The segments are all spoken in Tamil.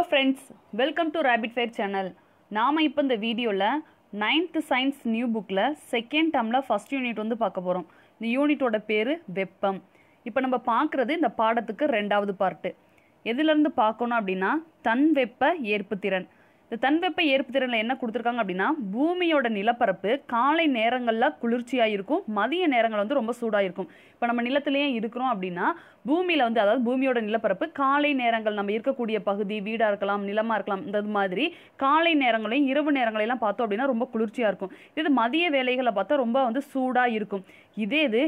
hello friends welcome to rapid fair channel நாம் இப்போ இந்த வீடியோவில் நைன்த்து சயின்ஸ் நியூ புக்கில் செகண்ட் டம்மில் ஃபஸ்ட் யூனிட் வந்து பார்க்க போகிறோம் இந்த யூனிட்டோட பேர் வெப்பம் இப்போ நம்ம பார்க்குறது இந்த பாடத்துக்கு ரெண்டாவது பார்ட்டு எதுலேருந்து பார்க்கணும் அப்படின்னா தன் வெப்ப ஏற்புத்திறன் இந்த தன்வெப்ப ஏற்புத்திறனில் என்ன கொடுத்துருக்காங்க அப்படின்னா பூமியோட நிலப்பரப்பு காலை நேரங்களில் குளிர்ச்சியாக இருக்கும் மதிய நேரங்கள் வந்து ரொம்ப சூடாக இருக்கும் இப்போ நம்ம நிலத்திலேயே இருக்கிறோம் அப்படின்னா பூமியில் வந்து அதாவது பூமியோட நிலப்பரப்பு காலை நேரங்கள் நம்ம இருக்கக்கூடிய பகுதி வீடாக இருக்கலாம் நிலமாக இருக்கலாம் இந்த மாதிரி காலை நேரங்களையும் இரவு நேரங்களையெல்லாம் பார்த்தோம் அப்படின்னா ரொம்ப குளிர்ச்சியாக இருக்கும் இது மதிய வேலைகளை பார்த்தா ரொம்ப வந்து சூடாக இருக்கும் இதே இது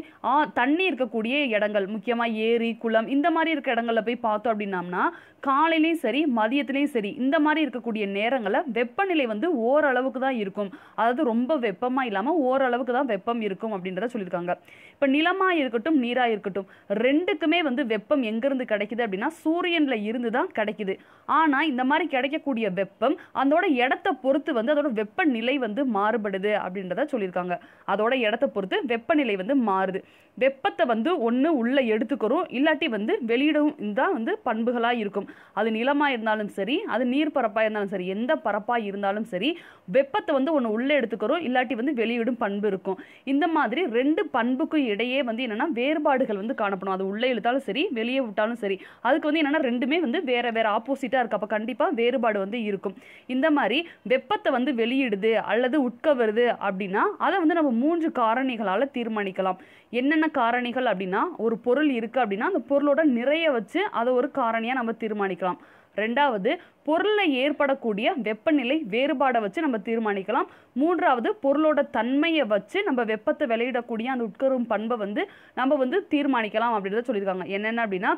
தண்ணி இருக்கக்கூடிய இடங்கள் முக்கியமாக ஏரி குளம் இந்த மாதிரி இருக்க இடங்களில் போய் பார்த்தோம் அப்படின்னம்னா காலையிலையும் சரி மதியத்துலேயும் சரி இந்த மாதிரி இருக்கக்கூடிய நேரம் நேரங்களில் வெப்பநிலை வந்து ஓரளவுக்கு தான் இருக்கும் அதாவது ரொம்ப வெப்பமாக இல்லாமல் ஓரளவுக்கு தான் வெப்பம் இருக்கும் அப்படின்றத சொல்லியிருக்காங்க இப்போ நிலமாக இருக்கட்டும் நீராக இருக்கட்டும் ரெண்டுக்குமே வந்து வெப்பம் எங்கேருந்து கிடைக்குது அப்படின்னா சூரியனில் இருந்து தான் கிடைக்குது ஆனால் இந்த மாதிரி கிடைக்கக்கூடிய வெப்பம் அதோட இடத்த பொறுத்து வந்து அதோட வெப்பநிலை வந்து மாறுபடுது அப்படின்றத சொல்லியிருக்காங்க அதோட இடத்த பொறுத்து வெப்பநிலை வந்து மாறுது வெப்பத்தை வந்து ஒன்று உள்ளே எடுத்துக்கிறோம் இல்லாட்டி வந்து வெளியிடவும் தான் வந்து பண்புகளாக இருக்கும் அது நிலமாக இருந்தாலும் சரி அது பரப்பாக இருந்தாலும் சரி எந்த எந்த பரப்பாக இருந்தாலும் சரி வெப்பத்தை வந்து ஒன்று உள்ளே எடுத்துக்கிறோம் இல்லாட்டி வந்து வெளியிடும் பண்பு இருக்கும் இந்த மாதிரி ரெண்டு பண்புக்கும் இடையே வந்து என்னென்னா வேறுபாடுகள் வந்து காணப்படும் அது உள்ளே இழுத்தாலும் சரி வெளியே விட்டாலும் சரி அதுக்கு வந்து என்னென்னா ரெண்டுமே வந்து வேறு வேறு ஆப்போசிட்டாக இருக்குது அப்போ கண்டிப்பாக வேறுபாடு வந்து இருக்கும் இந்த மாதிரி வெப்பத்தை வந்து வெளியிடுது அல்லது உட்கவருது அப்படின்னா அதை வந்து நம்ம மூன்று காரணிகளால் தீர்மானிக்கலாம் என்னென்ன காரணிகள் அப்படின்னா ஒரு பொருள் இருக்குது அப்படின்னா அந்த பொருளோட நிறைய வச்சு அதை ஒரு காரணியாக நம்ம தீர்மானிக்கலாம் ரெண்டாவது பொருளில் ஏற்படக்கூடிய வெப்பநிலை வேறுபாடை வச்சு நம்ம தீர்மானிக்கலாம் மூன்றாவது பொருளோட தன்மையை வச்சு நம்ம வெப்பத்தை வெளியிடக்கூடிய அந்த உட்கரும் பண்பை வந்து நம்ம வந்து தீர்மானிக்கலாம் அப்படின்றத சொல்லியிருக்காங்க என்னென்ன அப்படின்னா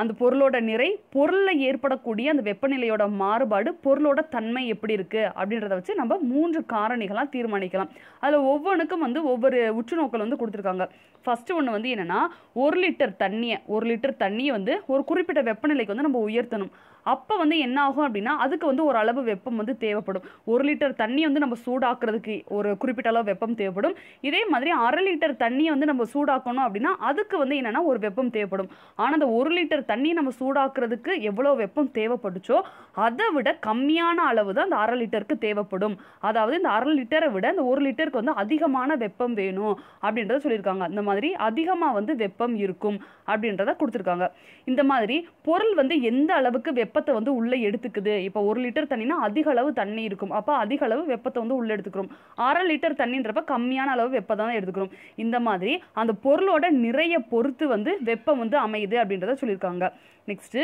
அந்த பொருளோட நிறை பொருளில் ஏற்படக்கூடிய அந்த வெப்பநிலையோட மாறுபாடு பொருளோட தன்மை எப்படி இருக்குது அப்படின்றத வச்சு நம்ம மூன்று காரணிகளாக தீர்மானிக்கலாம் அதில் ஒவ்வொன்றுக்கும் வந்து ஒவ்வொரு உற்றுநோக்கல் வந்து கொடுத்துருக்காங்க ஃபஸ்ட்டு ஒன்று வந்து என்னென்னா ஒரு லிட்டர் தண்ணியை ஒரு லிட்டர் தண்ணியை வந்து ஒரு குறிப்பிட்ட வெப்பநிலைக்கு வந்து நம்ம உயர்த்தணும் அப்போ வந்து என்ன ஆகும் அப்படின்னா அதுக்கு வந்து ஒரு அளவு வெப்பம் வந்து தேவைப்படும் ஒரு லிட்டர் தண்ணி வந்து நம்ம சூடாக்குறதுக்கு ஒரு குறிப்பிட்ட அளவு வெப்பம் தேவைப்படும் இதே மாதிரி அரை லிட்டர் தண்ணியை வந்து நம்ம சூடாக்கணும் அப்படின்னா அதுக்கு வந்து என்னென்னா ஒரு வெப்பம் தேவைப்படும் ஆனால் அந்த ஒரு லிட்டர் தண்ணியை நம்ம சூடாக்குறதுக்கு எவ்வளோ வெப்பம் தேவைப்படுச்சோ அதை விட கம்மியான அளவு தான் அந்த அரை லிட்டருக்கு தேவைப்படும் அதாவது இந்த அரை லிட்டரை விட அந்த ஒரு லிட்டருக்கு வந்து அதிகமான வெப்பம் வேணும் அப்படின்றத சொல்லியிருக்காங்க இந்த மாதிரி அதிகமாக வந்து வெப்பம் இருக்கும் அப்படின்றத கொடுத்துருக்காங்க இந்த மாதிரி பொருள் வந்து எந்த அளவுக்கு வெப்பம் வெப்பத்தை வந்து உள்ளே எடுத்துக்குது இப்போ ஒரு லிட்டர் தண்ணினா அதிக அளவு தண்ணி இருக்கும் அப்போ அதிக அளவு வெப்பத்தை வந்து உள்ளே எடுத்துக்கிறோம் அரை லிட்டர் தண்ணின்றப்ப கம்மியான அளவு வெப்பத்தை தான் எடுத்துக்கிறோம் இந்த மாதிரி அந்த பொருளோட நிறைய பொறுத்து வந்து வெப்பம் வந்து அமையுது அப்படின்றத சொல்லியிருக்காங்க நெக்ஸ்ட்டு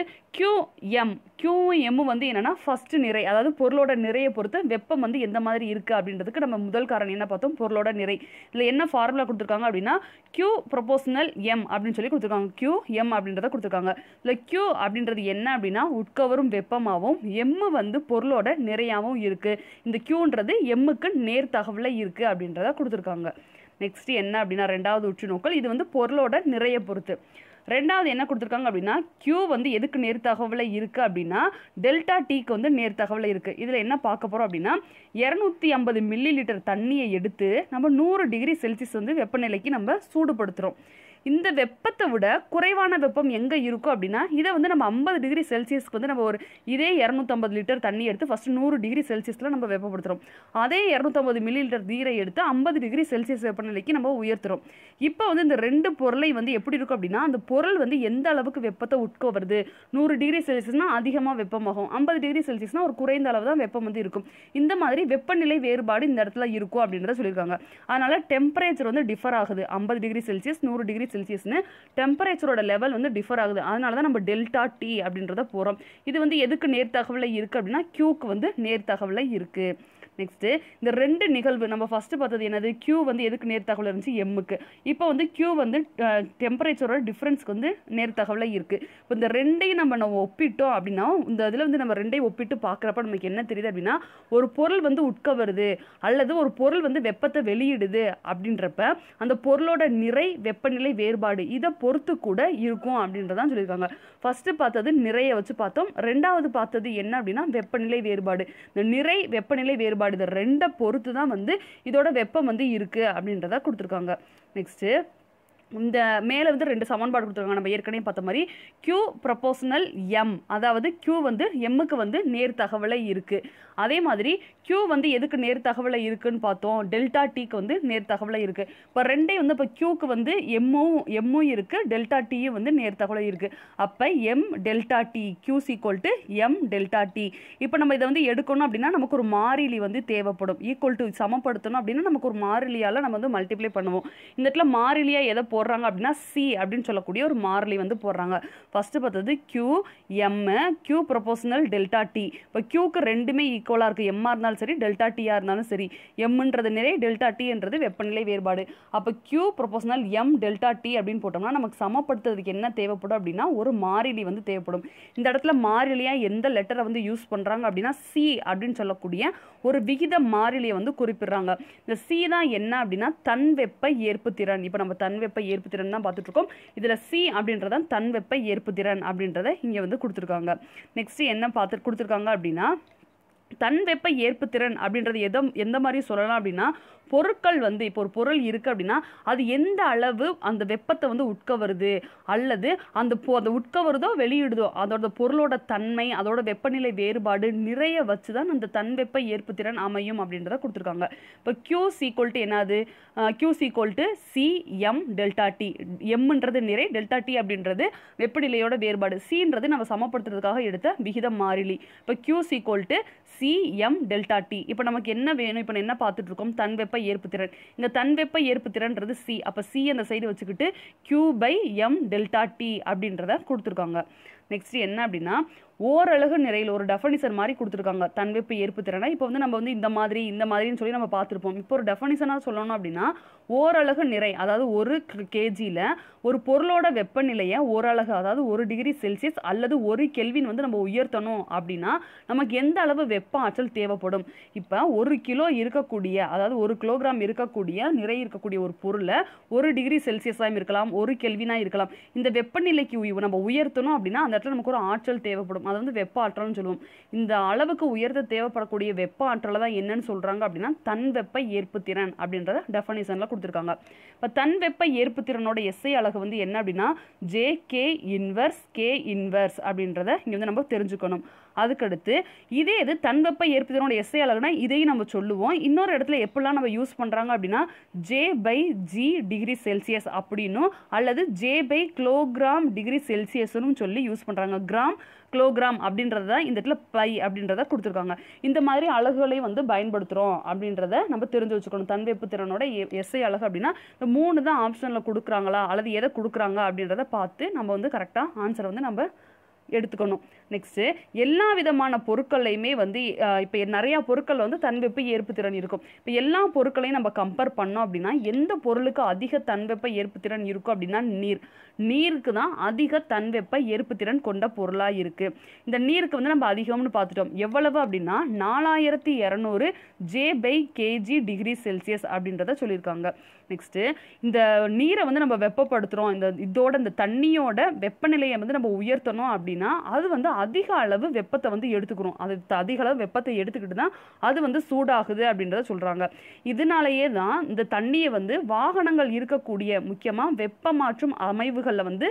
எம் கியூவும் எம்மும் வந்து என்னென்னா ஃபஸ்ட்டு நிறை அதாவது பொருளோட நிறையை பொறுத்து வெப்பம் வந்து எந்த மாதிரி இருக்குது அப்படின்றதுக்கு நம்ம முதல் காரணம் என்ன பார்த்தோம் பொருளோட நிறை இதில் என்ன ஃபார்முலா கொடுத்துருக்காங்க அப்படின்னா க்யூ ப்ரொபோஷனல் எம் அப்படின்னு சொல்லி கொடுத்துருக்காங்க க்யூ எம் அப்படின்றத கொடுத்துருக்காங்க இல்லை க்யூ அப்படின்றது என்ன அப்படின்னா உட்கவரும் வெப்பமாகவும் எம்மு வந்து பொருளோட நிறையாகவும் இருக்குது இந்த க்யூன்றது எம்முக்கு நேர் தகவலில் இருக்குது அப்படின்றத கொடுத்துருக்காங்க நெக்ஸ்ட் என்ன அப்படின்னா ரெண்டாவது உற்று நோக்கல் இது வந்து பொருளோட நிறைய பொறுத்து ரெண்டாவது என்ன கொடுத்துருக்காங்க அப்படின்னா கியூ வந்து எதுக்கு நேர்த்தகவில் இருக்குது அப்படின்னா டெல்டா டீக்கு வந்து நேர்த்தகவில் இருக்குது இதில் என்ன பார்க்க போகிறோம் அப்படின்னா இரநூத்தி ஐம்பது மில்லி லிட்டர் தண்ணியை எடுத்து நம்ம நூறு டிகிரி செல்சியஸ் வந்து வெப்பநிலைக்கு நம்ம சூடுபடுத்துகிறோம் இந்த வெப்பத்தை விட குறைவான வெப்பம் எங்கே இருக்கும் அப்படின்னா இதை வந்து நம்ம ஐம்பது டிகிரி செல்சியஸ்க்கு வந்து நம்ம ஒரு இதே இரநூத்தம்பது லிட்டர் தண்ணி எடுத்து ஃபஸ்ட்டு நூறு டிகிரி செல்சியஸில் நம்ம வெப்பப்படுத்துகிறோம் அதே இரநூத்தம்பது மில்லி லிட்டர் தீரை எடுத்து ஐம்பது டிகிரி செல்சியஸ் வெப்பநிலைக்கு நம்ம உயர்த்துறோம் இப்போ வந்து இந்த ரெண்டு பொருளை வந்து எப்படி இருக்கும் அப்படின்னா அந்த பொருள் வந்து எந்த அளவுக்கு வெப்பத்தை உட்கோவருது நூறு டிகிரி செல்சியஸ்னால் அதிகமாக வெப்பமாகும் ஐம்பது டிகிரி செல்சியஸ்னா ஒரு குறைந்த அளவு தான் வெப்பம் வந்து இருக்கும் இந்த மாதிரி வெப்பநிலை வேறுபாடு இந்த இடத்துல இருக்கும் அப்படின்றத சொல்லியிருக்காங்க அதனால் டெம்பரேச்சர் வந்து டிஃபர் ஆகுது ஐம்பது டிகிரி செல்சியஸ் நூறு டிகிரி டிகிரி செல்சியஸ்னு டெம்பரேச்சரோட லெவல் வந்து டிஃபர் ஆகுது அதனால தான் நம்ம டெல்டா டி அப்படின்றத போகிறோம் இது வந்து எதுக்கு நேர்த்தகவில் இருக்குது அப்படின்னா கியூக்கு வந்து நேர்த்தகவில் இருக்குது நெக்ஸ்ட்டு இந்த ரெண்டு நிகழ்வு நம்ம ஃபஸ்ட்டு பார்த்தது என்னது கியூ வந்து எதுக்கு நேர்த்தகவல் இருந்துச்சு எம்முக்கு இப்போ வந்து கியூ வந்து டெம்பரேச்சரோட டிஃப்ரென்ஸ்க்கு வந்து நேர்த்தகவலாக இருக்குது இப்போ இந்த ரெண்டையும் நம்ம நம்ம ஒப்பிட்டோம் அப்படின்னா இந்த இதில் வந்து நம்ம ரெண்டையும் ஒப்பிட்டு பார்க்குறப்ப நமக்கு என்ன தெரியுது அப்படின்னா ஒரு பொருள் வந்து உட்கவருது அல்லது ஒரு பொருள் வந்து வெப்பத்தை வெளியிடுது அப்படின்றப்ப அந்த பொருளோட நிறை வெப்பநிலை வேறுபாடு இதை பொறுத்து கூட இருக்கும் அப்படின்றதான் சொல்லியிருக்காங்க ஃபஸ்ட்டு பார்த்தது நிறைய வச்சு பார்த்தோம் ரெண்டாவது பார்த்தது என்ன அப்படின்னா வெப்பநிலை வேறுபாடு இந்த நிறை வெப்பநிலை வேறுபாடு பயன்பாடு இது ரெண்டை பொறுத்து தான் வந்து இதோட வெப்பம் வந்து இருக்குது அப்படின்றத கொடுத்துருக்காங்க நெக்ஸ்ட்டு இந்த மேலே வந்து ரெண்டு சமன்பாடு கொடுத்துருக்காங்க நம்ம ஏற்கனவே பார்த்த மாதிரி கியூ ப்ரொபோஷனல் எம் அதாவது கியூ வந்து எம்முக்கு வந்து நேர் தகவலை இருக்குது அதே மாதிரி கியூ வந்து எதுக்கு நேர் தகவலை இருக்குதுன்னு பார்த்தோம் டெல்டா டிக்கு வந்து நேர் தகவலை இருக்குது இப்போ ரெண்டே வந்து இப்போ கியூக்கு வந்து எம்மும் எம்மும் இருக்குது டெல்டா டியும் வந்து நேர் தகவலை இருக்குது அப்போ M delta T Q equal to M delta T இப்போ நம்ம இதை வந்து எடுக்கணும் அப்படின்னா நமக்கு ஒரு மாறிலி வந்து தேவைப்படும் ஈக்குவல் டு சமப்படுத்தணும் அப்படின்னா நமக்கு ஒரு மாறிலியால் நம்ம வந்து மல்டிப்ளை பண்ணுவோம் இந்த இடத்துல மாறிலியாக எதை போ போடுறாங்க அப்படின்னா சி அப்படின்னு சொல்லக்கூடிய ஒரு மாறிலி வந்து போடுறாங்க ஃபஸ்ட்டு பார்த்தது Q M Q proportional delta T இப்போ கியூக்கு ரெண்டுமே ஈக்குவலாக இருக்குது எம்மாக இருந்தாலும் சரி டெல்டா டியாக இருந்தாலும் சரி எம்ன்றது நிறை டெல்டா என்றது வெப்பநிலை வேறுபாடு அப்போ Q proportional M delta T அப்படின்னு போட்டோம்னா நமக்கு சமப்படுத்துறதுக்கு என்ன தேவைப்படும் அப்படின்னா ஒரு மாறிலி வந்து தேவைப்படும் இந்த இடத்துல மாறிலியாக எந்த லெட்டரை வந்து யூஸ் பண்ணுறாங்க அப்படின்னா சி அப்படின்னு சொல்லக்கூடிய ஒரு விகித மாறிலியை வந்து குறிப்பிடுறாங்க இந்த சி தான் என்ன அப்படின்னா வெப்ப ஏற்பு திறன் இப்போ நம்ம வெப்ப ஏற்பு திறன் தான் பார்த்துட்ருக்கோம் இதில் சி அப்படின்றத தன்வெப்ப ஏற்பு திறன் அப்படின்றத இங்கே வந்து கொடுத்துருக்காங்க நெக்ஸ்ட்டு என்ன பார்த்து கொடுத்துருக்காங்க அப்படின்னா தன்வெப்ப ஏற்பு திறன் அப்படின்றது எதம் எந்த மாதிரி சொல்லலாம் அப்படின்னா பொருட்கள் வந்து இப்போ ஒரு பொருள் இருக்குது அப்படின்னா அது எந்த அளவு அந்த வெப்பத்தை வந்து உட்கவருது அல்லது அந்த பொ உட்க உட்கவருதோ வெளியிடுதோ அதோட பொருளோட தன்மை அதோட வெப்பநிலை வேறுபாடு நிறைய வச்சு தான் அந்த தன்வெப்ப ஏற்பு திறன் அமையும் அப்படின்றத கொடுத்துருக்காங்க இப்போ க்யூ சீக்வல் என்னது Q equal C M delta T எம்ன்றது நிறை டெல்டா டி அப்படின்றது வெப்பநிலையோட வேறுபாடு சீன்றது நம்ம சமப்படுத்துறதுக்காக எடுத்த விகிதம் மாறிலி இப்போ Q equal C M delta T இப்போ நமக்கு என்ன வேணும் இப்போ என்ன வெப்ப தன்வெப்ப ஏற்புத்திறன் இந்த தன்வெப்ப ஏற்புத்திறன்றது சி அப்போ சி அந்த சைடு வச்சுக்கிட்டு Q by M delta T அப்படின்றத கொடுத்துருக்காங்க நெக்ஸ்ட் என்ன அப்படின்னா ஓரழகு நிறையில் ஒரு டெஃபனிசன் மாதிரி கொடுத்துருக்காங்க தன்வெப்பு ஏற்பு திறனை இப்போ வந்து நம்ம வந்து இந்த மாதிரி இந்த மாதிரின்னு சொல்லி நம்ம பார்த்துருப்போம் இப்போ ஒரு டெஃபனிஷனாக சொல்லணும் அப்படின்னா ஓரழகு நிறை அதாவது ஒரு கேஜியில் ஒரு பொருளோட வெப்பநிலையை ஓரளவு அதாவது ஒரு டிகிரி செல்சியஸ் அல்லது ஒரு கெல்வின் வந்து நம்ம உயர்த்தணும் அப்படின்னா நமக்கு எந்த அளவு வெப்ப ஆற்றல் தேவைப்படும் இப்போ ஒரு கிலோ இருக்கக்கூடிய அதாவது ஒரு கிலோகிராம் இருக்கக்கூடிய நிறை இருக்கக்கூடிய ஒரு பொருளை ஒரு டிகிரி செல்சியஸாக இருக்கலாம் ஒரு கெல்வினாக இருக்கலாம் இந்த வெப்பநிலைக்கு நம்ம உயர்த்தணும் அப்படின்னா அந்த இடத்துல நமக்கு ஒரு ஆற்றல் தேவைப்படும் அதை வந்து வெப்ப ஆற்றல்னு சொல்லுவோம் இந்த அளவுக்கு உயர்த்த தேவைப்படக்கூடிய வெப்ப ஆற்றலை தான் என்னன்னு சொல்கிறாங்க அப்படின்னா தன் வெப்ப ஏற்பு திறன் அப்படின்றத டெஃபனேஷனில் கொடுத்துருக்காங்க இப்போ தன் வெப்ப ஏற்பு திறனோட எஸ்ஐ அழகு வந்து என்ன அப்படின்னா J K inverse K inverse அப்படின்றத இங்கே வந்து நம்ம தெரிஞ்சுக்கணும் அதுக்கடுத்து இதே இது தன்வெப்ப ஏற்பதனோட எஸ்ஐ அளவுனா இதையும் நம்ம சொல்லுவோம் இன்னொரு இடத்துல எப்படிலாம் நம்ம யூஸ் பண்ணுறாங்க அப்படின்னா J by G degree Celsius அப்படின்னும் அல்லது ஜே பை கிலோகிராம் டிகிரி செல்சியஸ்னு சொல்லி யூஸ் பண்ணுறாங்க கிராம் கிலோகிராம் அப்படின்றத தான் இந்த இடத்துல பை அப்படின்றத கொடுத்துருக்காங்க இந்த மாதிரி அழகுகளை வந்து பயன்படுத்துகிறோம் அப்படின்றத நம்ம தெரிஞ்சு வச்சுக்கணும் தன்வெப்பு திறனோட எஸ்ஐ அழகு அப்படின்னா இந்த மூணு தான் ஆப்ஷனில் கொடுக்குறாங்களா அல்லது எதை கொடுக்குறாங்க அப்படின்றத பார்த்து நம்ம வந்து கரெக்டாக ஆன்சரை வந்து நம்ம எடுத்துக்கணும் நெக்ஸ்ட்டு எல்லா விதமான பொருட்கள்லையுமே வந்து இப்போ நிறையா பொருட்கள் வந்து தன்வெப்ப ஏற்பு திறன் இருக்கும் இப்போ எல்லா பொருட்களையும் நம்ம கம்பேர் பண்ணோம் அப்படின்னா எந்த பொருளுக்கு அதிக தன்வெப்ப ஏற்பு திறன் இருக்கும் அப்படின்னா நீர் நீருக்கு தான் அதிக தன்வெப்ப ஏற்பு திறன் கொண்ட பொருளாக இருக்குது இந்த நீருக்கு வந்து நம்ம அதிகம்னு பார்த்துட்டோம் எவ்வளவு அப்படின்னா நாலாயிரத்தி இரநூறு J by K G degree Celsius அப்படின்றத சொல்லியிருக்காங்க நெக்ஸ்ட்டு இந்த நீரை வந்து நம்ம வெப்பப்படுத்துகிறோம் இந்த இதோட இந்த தண்ணியோட வெப்பநிலையை வந்து நம்ம உயர்த்தணும் அப்படின்னா அது வந்து அதிக அளவு வெப்பத்தை வந்து எடுத்துக்கிறோம் அது அதிக அளவு வெப்பத்தை எடுத்துக்கிட்டு தான் அது வந்து சூடாகுது அப்படின்றத சொல்கிறாங்க இதனாலேயே தான் இந்த தண்ணியை வந்து வாகனங்கள் இருக்கக்கூடிய முக்கியமாக வெப்ப மாற்றும் அமைவுகளில் வந்து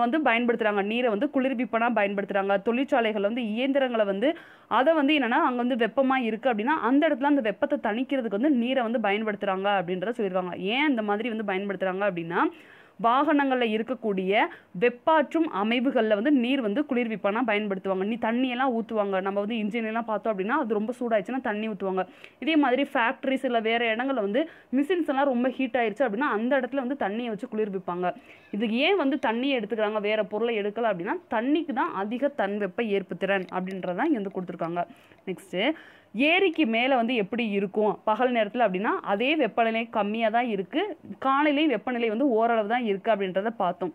வந்து பயன்படுத்துகிறாங்க நீரை வந்து குளிர்விப்பனாக பயன்படுத்துகிறாங்க தொழிற்சாலைகள் வந்து இயந்திரங்களை வந்து அதை வந்து என்னென்னா அங்கே வந்து வெப்பமாக இருக்குது அப்படின்னா அந்த இடத்துல அந்த வெப்பத்தை தணிக்கிறதுக்கு வந்து நீரை வந்து பயன்படுத்துகிறாங்க அப்படின்றத சொல்லியிருக்காங்க ஏன் இந்த மாதிரி வந்து பயன்படுத்துகிறாங்க அப்படின்னா வாகனங்களில் இருக்கக்கூடிய வெப்பாற்றும் அமைவுகளில் வந்து நீர் வந்து குளிர்விப்பானா பயன்படுத்துவாங்க நீ தண்ணியெல்லாம் ஊற்றுவாங்க நம்ம வந்து இன்ஜினியர்லாம் பார்த்தோம் அப்படின்னா அது ரொம்ப சூடாயிடுச்சுன்னா தண்ணி ஊற்றுவாங்க இதே மாதிரி ஃபேக்ட்ரிஸ் இல்லை வேறு இடங்களில் வந்து மிஷின்ஸ் எல்லாம் ரொம்ப ஹீட் ஆயிடுச்சு அப்படின்னா அந்த இடத்துல வந்து தண்ணியை வச்சு குளிர்விப்பாங்க இதுக்கு ஏன் வந்து தண்ணியை எடுத்துக்கிறாங்க வேறு பொருளை எடுக்கலை அப்படின்னா தண்ணிக்கு தான் அதிக தன் வெப்ப ஏற்புத்திறன் அப்படின்றதான் இங்கே வந்து கொடுத்துருக்காங்க நெக்ஸ்ட்டு ஏரிக்கு மேலே வந்து எப்படி இருக்கும் பகல் நேரத்தில் அப்படின்னா அதே வெப்பநிலை கம்மியாக தான் இருக்குது காலையிலேயும் வெப்பநிலை வந்து ஓரளவு தான் இருக்குது அப்படின்றத பார்த்தோம்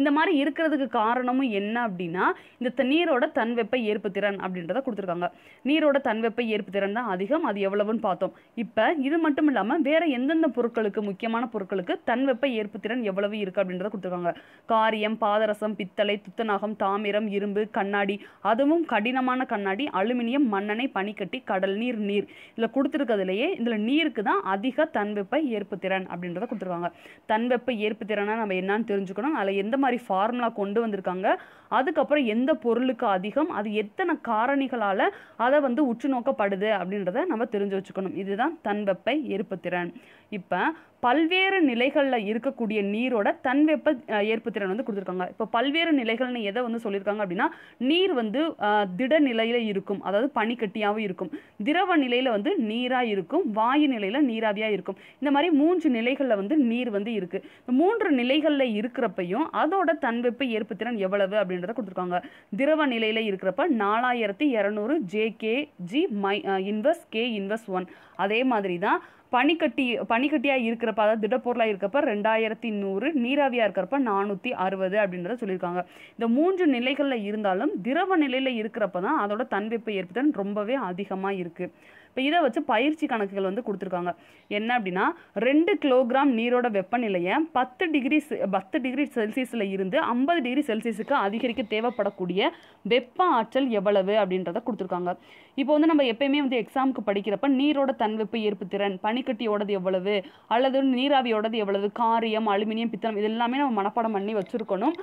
இந்த மாதிரி இருக்கிறதுக்கு காரணமும் என்ன அப்படின்னா இந்த நீரோட தன்வெப்ப ஏற்பு திறன் அப்படின்றத கொடுத்துருக்காங்க நீரோட தன்வெப்ப ஏற்பு திறன் தான் அதிகம் அது எவ்வளவுன்னு பார்த்தோம் இப்போ இது மட்டும் இல்லாமல் வேற எந்தெந்த பொருட்களுக்கு முக்கியமான பொருட்களுக்கு தன்வெப்ப ஏற்பு திறன் எவ்வளவு இருக்குது அப்படின்றத கொடுத்துருக்காங்க காரியம் பாதரசம் பித்தளை துத்தநாகம் தாமிரம் இரும்பு கண்ணாடி அதுவும் கடினமான கண்ணாடி அலுமினியம் மண்ணெண்ணெய் பனிக்கட்டி கடல் நீர் நீர் இதில் கொடுத்துருக்கிறதுலையே இதில் நீருக்கு தான் அதிக தன்வெப்ப ஏற்பு திறன் அப்படின்றத கொடுத்துருக்காங்க தன்வெப்ப ஏற்பு நம்ம என்னன்னு தெரிஞ்சுக்கணும் அதில் எந்த மாதிரி ஃபார்முலா கொண்டு வந்திருக்காங்க அதுக்கப்புறம் எந்த பொருளுக்கு அதிகம் அது எத்தனை காரணிகளால் அதை வந்து உற்று நோக்கப்படுது அப்படின்றத நம்ம தெரிஞ்சு வச்சுக்கணும் இதுதான் தன்வெப்பை எருப்புத்திறன் இப்போ பல்வேறு நிலைகளில் இருக்கக்கூடிய நீரோட தன் வெப்ப ஏற்புத்திறன் வந்து கொடுத்துருக்காங்க இப்போ பல்வேறு நிலைகள்னு எதை வந்து சொல்லியிருக்காங்க அப்படின்னா நீர் வந்து திட நிலையில் இருக்கும் அதாவது பனிக்கட்டியாகவும் இருக்கும் திரவ நிலையில் வந்து நீராக இருக்கும் வாயு நிலையில் நீராவியாக இருக்கும் இந்த மாதிரி மூன்று நிலைகளில் வந்து நீர் வந்து இருக்குது இந்த மூன்று நிலைகளில் இருக்கிறப்பையும் அதோட தன்வெப்ப ஏற்புத்திறன் எவ்வளவு அப்படின்றத கொடுத்துருக்காங்க திரவ நிலையில் இருக்கிறப்ப நாலாயிரத்தி இரநூறு ஜே கே ஜி மை இன்வெஸ் கே இன்வெஸ் ஒன் அதே மாதிரி தான் பனிக்கட்டி பனிக்கட்டியாக இருக்கிறப்ப அதாவது திடப்பொருளாக இருக்கிறப்ப ரெண்டாயிரத்தி நூறு நீராவியாக இருக்கிறப்ப நானூற்றி அறுபது அப்படின்றத சொல்லியிருக்காங்க இந்த மூன்று நிலைகளில் இருந்தாலும் திரவ நிலையில் இருக்கிறப்ப தான் அதோட தன்வெப்ப ஏற்புத்தன் ரொம்பவே அதிகமாக இருக்குது இப்போ இதை வச்சு பயிற்சி கணக்குகள் வந்து கொடுத்துருக்காங்க என்ன அப்படின்னா ரெண்டு கிலோகிராம் நீரோட வெப்பநிலையை பத்து டிகிரி பத்து டிகிரி செல்சியஸில் இருந்து ஐம்பது டிகிரி செல்சியஸுக்கு அதிகரிக்க தேவைப்படக்கூடிய வெப்ப ஆற்றல் எவ்வளவு அப்படின்றத கொடுத்துருக்காங்க இப்போ வந்து நம்ம எப்பயுமே வந்து எக்ஸாமுக்கு படிக்கிறப்ப நீரோட தன்வெப்பு ஏற்பு திறன் பனிக்கட்டியோடது எவ்வளவு அல்லது நீராவியோடது எவ்வளவு காரியம் அலுமினியம் பித்தளம் இது எல்லாமே நம்ம மனப்பாடம் பண்ணி வச்சுருக்கணும்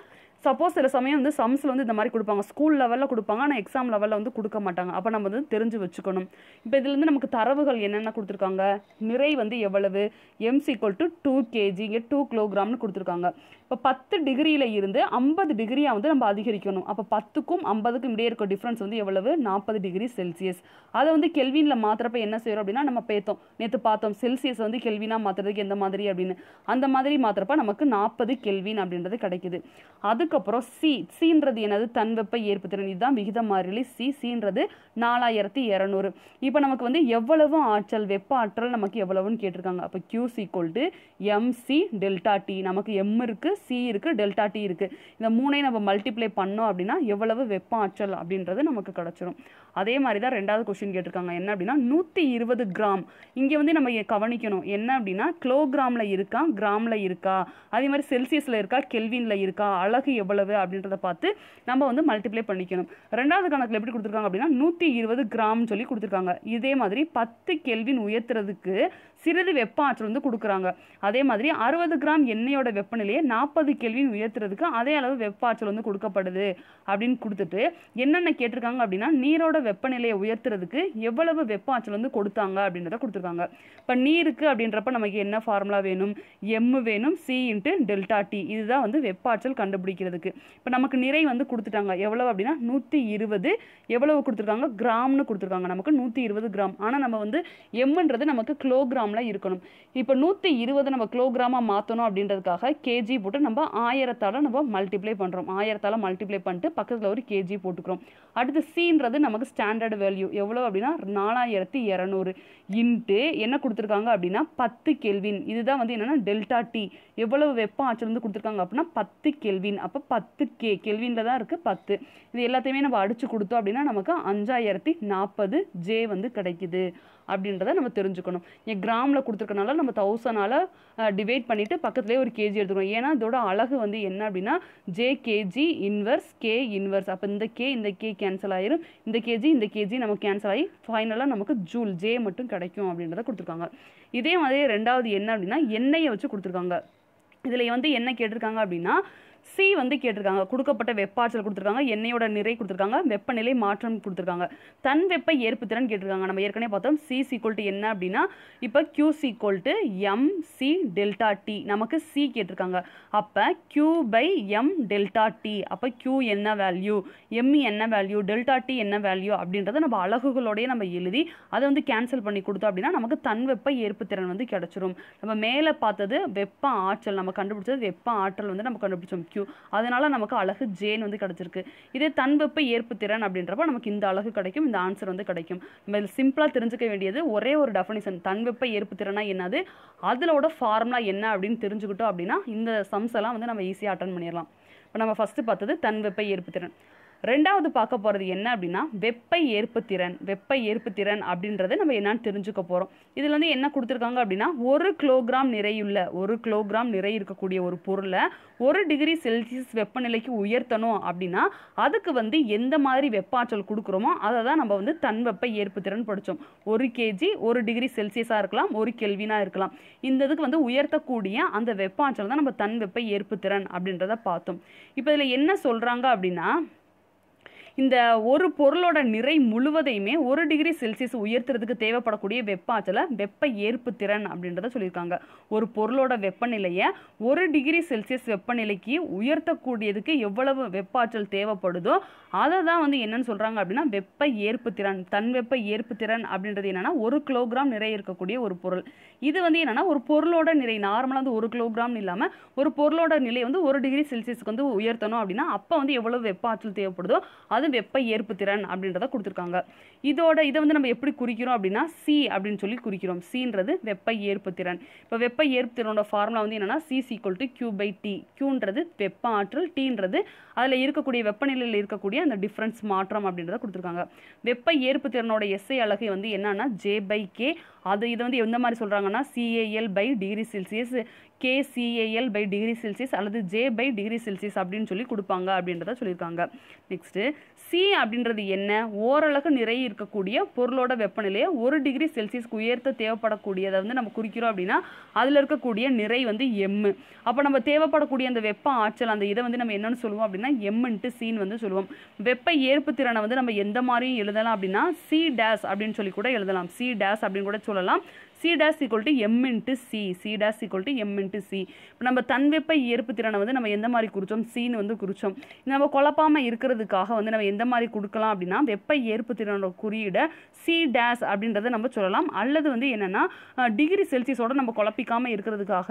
சப்போஸ் சில சமயம் வந்து சம்ஸில் வந்து இந்த மாதிரி கொடுப்பாங்க ஸ்கூல் லெவலில் கொடுப்பாங்க ஆனால் எக்ஸாம் லெவலில் வந்து கொடுக்க மாட்டாங்க அப்போ நம்ம வந்து தெரிஞ்சு வச்சுக்கணும் இப்போ இதுலேருந்து நமக்கு தரவுகள் என்னென்ன கொடுத்துருக்காங்க நிறை வந்து எவ்வளவு M is equal to two K G இங்கே டூ கிலோகிராம்னு கொடுத்துருக்காங்க இப்போ பத்து டிகிரியில் இருந்து ஐம்பது டிகிரியாக வந்து நம்ம அதிகரிக்கணும் அப்போ பத்துக்கும் ஐம்பதுக்கும் இடையே இருக்க டிஃப்ரென்ஸ் வந்து எவ்வளவு நாற்பது டிகிரி செல்சியஸ் அதை வந்து கெல்வினில் மாத்திரப்ப என்ன செய்கிறோம் அப்படின்னா நம்ம பேத்தோம் நேற்று பார்த்தோம் செல்சியஸ் வந்து கெல்வினாக மாற்றுறதுக்கு எந்த மாதிரி அப்படின்னு அந்த மாதிரி மாத்திரப்ப நமக்கு நாற்பது கெல்வின் அப்படின்றது கிடைக்குது அதுக்கப்புறம் சி சீன்றது என்னது தன் ஏற்பு திறன் இதுதான் விகித மாறிலி சி சீன்றது நாலாயிரத்தி இரநூறு இப்போ நமக்கு வந்து எவ்வளவு ஆற்றல் வெப்ப ஆற்றல் நமக்கு எவ்வளவுன்னு கேட்டிருக்காங்க அப்போ Q is equal to M C delta T நமக்கு எம் இருக்குது சி இருக்குது டெல்டா டி இருக்குது இந்த மூணையும் நம்ம மல்டிப்ளை பண்ணோம் அப்படின்னா எவ்வளவு வெப்ப ஆற்றல் அப்படின்றது நமக்கு கிடச்சிரும் அதே மாதிரி தான் ரெண்டாவது கொஷின் கேட்டிருக்காங்க என்ன அப்படின்னா நூற்றி இருபது கிராம் இங்கே வந்து நம்ம கவனிக்கணும் என்ன அப்படின்னா கிலோகிராமில் இருக்கா கிராமில் இருக்கா அதே மாதிரி செல்சியஸில் இருக்கா கெல்வினில் இருக்கா அழகு எவ்வளவு அப்படின்றத பார்த்து நம்ம வந்து மல்டிப்ளை பண்ணிக்கணும் ரெண்டாவது கணக்கில் எப்படி கொடுத்துருக்காங்க அப்படின்னா நூற்றி இருபது கிராம்னு சொல்லி கொடுத்துருக்காங்க இதே மாதிரி பத்து கெல்வின் உயர்த்துறதுக்கு சிறிது வெப்ப ஆற்றல் வந்து கொடுக்குறாங்க அதே மாதிரி அறுபது கிராம் எண்ணெயோட வெப்பநிலையை நாற்பது கெல்வின் உயர்த்துறதுக்கு அதே அளவு வெப்ப ஆற்றல் வந்து கொடுக்கப்படுது அப்படின்னு கொடுத்துட்டு என்னென்ன கேட்டிருக்காங்க அப்படின்னா நீரோட வெப்பநிலையை உயர்த்துறதுக்கு எவ்வளவு வெப்ப ஆற்றல் வந்து கொடுத்தாங்க அப்படின்றத கொடுத்துருக்காங்க இப்போ நீருக்கு அப்படின்றப்ப நமக்கு என்ன ஃபார்முலா வேணும் எம் வேணும் சி இன்ட்டு டெல்டா டி இதுதான் வந்து வெப்ப ஆற்றல் கண்டுபிடிக்கிறதுக்கு இப்போ நமக்கு நிறை வந்து கொடுத்துட்டாங்க எவ்வளவு அப்படின்னா நூற்றி இருபது எவ்வளவு கொடுத்துருக்காங்க கிராம்னு கொடுத்துருக்காங்க நமக்கு நூற்றி இருபது கிராம் ஆனால் நம்ம வந்து எம்ன்றது நமக்கு கிலோகிராம் யூனிஃபார்மில் இருக்கணும் இப்போ நூற்றி இருபது நம்ம கிலோகிராமாக மாற்றணும் அப்படின்றதுக்காக கேஜி போட்டு நம்ம ஆயிரத்தால் நம்ம மல்டிப்ளை பண்ணுறோம் ஆயிரத்தால் மல்டிப்ளை பண்ணிட்டு பக்கத்தில் ஒரு கேஜி போட்டுக்கிறோம் அடுத்து சின்றது நமக்கு ஸ்டாண்டர்ட் வேல்யூ எவ்வளோ அப்படின்னா நாலாயிரத்தி இரநூறு இன்ட்டு என்ன கொடுத்துருக்காங்க அப்படின்னா பத்து கெல்வின் இதுதான் வந்து என்னென்னா டெல்டா டி எவ்வளவு வெப்பம் ஆற்றல் வந்து கொடுத்துருக்காங்க அப்படின்னா பத்து கெல்வின் அப்போ பத்து கே கெல்வினில் தான் இருக்குது பத்து இது எல்லாத்தையுமே நம்ம அடித்து கொடுத்தோம் அப்படின்னா நமக்கு அஞ்சாயிரத்தி நாற்பது ஜே வந்து கிடைக்குது அப்படின்றத நம்ம தெரிஞ்சுக்கணும் என் கிராமில் கொடுத்துருக்கனால நம்ம தௌசண்டால் டிவைட் பண்ணிவிட்டு பக்கத்துலேயே ஒரு கேஜி எடுத்துக்கணும் ஏன்னா இதோட அழகு வந்து என்ன அப்படின்னா J K G inverse K inverse அப்போ இந்த கே இந்த கே கேன்சல் ஆயிரும் இந்த கேஜி இந்த கேஜி நம்ம கேன்சல் ஆகி ஃபைனலாக நமக்கு ஜூல் ஜே மட்டும் கிடைக்கும் அப்படின்றத கொடுத்துருக்காங்க இதே மாதிரி ரெண்டாவது என்ன அப்படின்னா எண்ணெயை வச்சு கொடுத்துருக்காங்க இதில் வந்து என்ன கேட்டிருக்காங்க அப்படின்னா சி வந்து கேட்டிருக்காங்க கொடுக்கப்பட்ட வெப்பாற்றல் கொடுத்துருக்காங்க எண்ணெயோட நிறை கொடுத்துருக்காங்க வெப்பநிலை மாற்றம் கொடுத்துருக்காங்க தன் வெப்ப திறன் கேட்டிருக்காங்க நம்ம ஏற்கனவே பார்த்தோம் சி சி டு என்ன அப்படின்னா இப்போ Q equal to M C delta T நமக்கு சி கேட்டிருக்காங்க அப்போ Q by M delta T அப்போ கியூ என்ன வேல்யூ எம் என்ன வேல்யூ டெல்டா டி என்ன வேல்யூ அப்படின்றத நம்ம அழகுகளோடய நம்ம எழுதி அதை வந்து கேன்சல் பண்ணி கொடுத்தோம் அப்படின்னா நமக்கு தன் வெப்ப திறன் வந்து கிடச்சிரும் நம்ம மேலே பார்த்தது வெப்ப ஆற்றல் நம்ம கண்டுபிடிச்சது வெப்ப ஆற்றல் வந்து நம்ம கண்டுபிடிச்சோம் கியூ கிடைக்கும் அதனால் நமக்கு அழகு ஜேன் வந்து கிடச்சிருக்கு இதே தன்வெப்ப ஏற்பு திறன் அப்படின்றப்ப நமக்கு இந்த அழகு கிடைக்கும் இந்த ஆன்சர் வந்து கிடைக்கும் நம்ம இதில் சிம்பிளாக தெரிஞ்சுக்க வேண்டியது ஒரே ஒரு டெஃபனிஷன் தன்வெப்ப ஏற்பு திறனா என்னது அதிலோட ஃபார்முலா என்ன அப்படின்னு தெரிஞ்சுக்கிட்டோம் அப்படின்னா இந்த சம்ஸ் எல்லாம் வந்து நம்ம ஈஸியாக அட்டன் பண்ணிடலாம் இப்போ நம்ம ஃபஸ்ட்டு பார்த்தது தன்வெப்ப ஏற்பு திறன் ரெண்டாவது பார்க்க போகிறது என்ன அப்படின்னா வெப்ப ஏற்பு திறன் வெப்ப ஏற்பு திறன் அப்படின்றத நம்ம என்னன்னு தெரிஞ்சுக்க போகிறோம் இதில் வந்து என்ன கொடுத்துருக்காங்க அப்படின்னா ஒரு கிலோகிராம் நிறையுள்ள ஒரு கிலோகிராம் நிறை இருக்கக்கூடிய ஒரு பொருளை ஒரு டிகிரி செல்சியஸ் வெப்பநிலைக்கு உயர்த்தணும் அப்படின்னா அதுக்கு வந்து எந்த மாதிரி வெப்ப ஆற்றல் கொடுக்குறோமோ அதை தான் நம்ம வந்து தன் வெப்ப ஏற்பு திறன் படித்தோம் ஒரு கேஜி ஒரு டிகிரி செல்சியஸாக இருக்கலாம் ஒரு கெல்வினாக இருக்கலாம் இந்த இதுக்கு வந்து உயர்த்தக்கூடிய அந்த வெப்ப ஆற்றல் தான் நம்ம தன் வெப்ப ஏற்பு திறன் அப்படின்றத பார்த்தோம் இப்போ இதில் என்ன சொல்கிறாங்க அப்படின்னா இந்த ஒரு பொருளோட நிறை முழுவதையுமே ஒரு டிகிரி செல்சியஸ் உயர்த்துறதுக்கு தேவைப்படக்கூடிய வெப்ப வெப்ப ஏற்பு திறன் அப்படின்றத சொல்லியிருக்காங்க ஒரு பொருளோட வெப்பநிலையை ஒரு டிகிரி செல்சியஸ் வெப்பநிலைக்கு உயர்த்தக்கூடியதுக்கு எவ்வளவு வெப்பாச்சல் தேவைப்படுதோ அதை தான் வந்து என்னன்னு சொல்கிறாங்க அப்படின்னா வெப்ப ஏற்பு திறன் தன் வெப்ப ஏற்பு திறன் அப்படின்றது என்னென்னா ஒரு கிலோகிராம் நிறை இருக்கக்கூடிய ஒரு பொருள் இது வந்து என்னென்னா ஒரு பொருளோட நிறை நார்மலாக வந்து ஒரு கிலோகிராம் இல்லாமல் ஒரு பொருளோட நிலை வந்து ஒரு டிகிரி செல்சியஸ்க்கு வந்து உயர்த்தணும் அப்படின்னா அப்போ வந்து எவ்வளவு வெப்ப தேவைப்படுதோ அது வந்து வெப்ப ஏற்பு திறன் அப்படின்றத கொடுத்துருக்காங்க இதோட இதை வந்து நம்ம எப்படி குறிக்கிறோம் அப்படின்னா சி அப்படின்னு சொல்லி குறிக்கிறோம் சின்றது வெப்ப ஏற்பு திறன் இப்போ வெப்ப ஏற்பு திறனோட ஃபார்முலா வந்து என்னென்னா C equal to Q by T கியூன்றது வெப்ப ஆற்றல் டீன்றது அதில் இருக்கக்கூடிய வெப்பநிலையில் இருக்கக்கூடிய அந்த டிஃப்ரென்ஸ் மாற்றம் அப்படின்றத கொடுத்துருக்காங்க வெப்ப ஏற்பு திறனோட எஸ்ஐ அழகை வந்து என்னன்னா ஜே பை கே அது இதை வந்து எந்த மாதிரி சொல்கிறாங்கன்னா CAL by degree Celsius KCAL by degree Celsius அல்லது ஜே பை டிகிரி செல்சியஸ் அப்படின்னு சொல்லி கொடுப்பாங்க அப்படின்றத சொல்லியிருக்காங்க நெக்ஸ்ட்டு சி அப்படின்றது என்ன ஓரளவுக்கு நிறைய இருக்கக்கூடிய பொருளோட வெப்பநிலையை ஒரு டிகிரி செல்சியஸ்க்கு உயர்த்த தேவைப்படக்கூடியதை வந்து நம்ம குறிக்கிறோம் அப்படின்னா அதில் இருக்கக்கூடிய நிறை வந்து எம்மு அப்போ நம்ம தேவைப்படக்கூடிய அந்த வெப்ப ஆற்றல் அந்த இதை வந்து நம்ம என்னென்னு சொல்லுவோம் அப்படின்னா எம்முன்ட்டு சீன் வந்து சொல்லுவோம் வெப்ப ஏற்பு திறனை வந்து நம்ம எந்த மாதிரியும் எழுதலாம் அப்படின்னா சி டேஸ் அப்படின்னு சொல்லி கூட எழுதலாம் சி டேஸ் அப்படின்னு கூட சொல்லலாம் C dash equal to M into C C dash equal to M into C இப்போ நம்ம தன்வெப்பை ஏற்பு திறனை வந்து நம்ம எந்த மாதிரி குறித்தோம் சீன்னு வந்து குறித்தோம் நம்ம குழப்பாமல் இருக்கிறதுக்காக வந்து நம்ம எந்த மாதிரி கொடுக்கலாம் அப்படின்னா வெப்ப ஏற்பு திறனோட குறியீடை சி டேஸ் அப்படின்றத நம்ம சொல்லலாம் அல்லது வந்து என்னென்னா டிகிரி செல்சியஸோட நம்ம குழப்பிக்காமல் இருக்கிறதுக்காக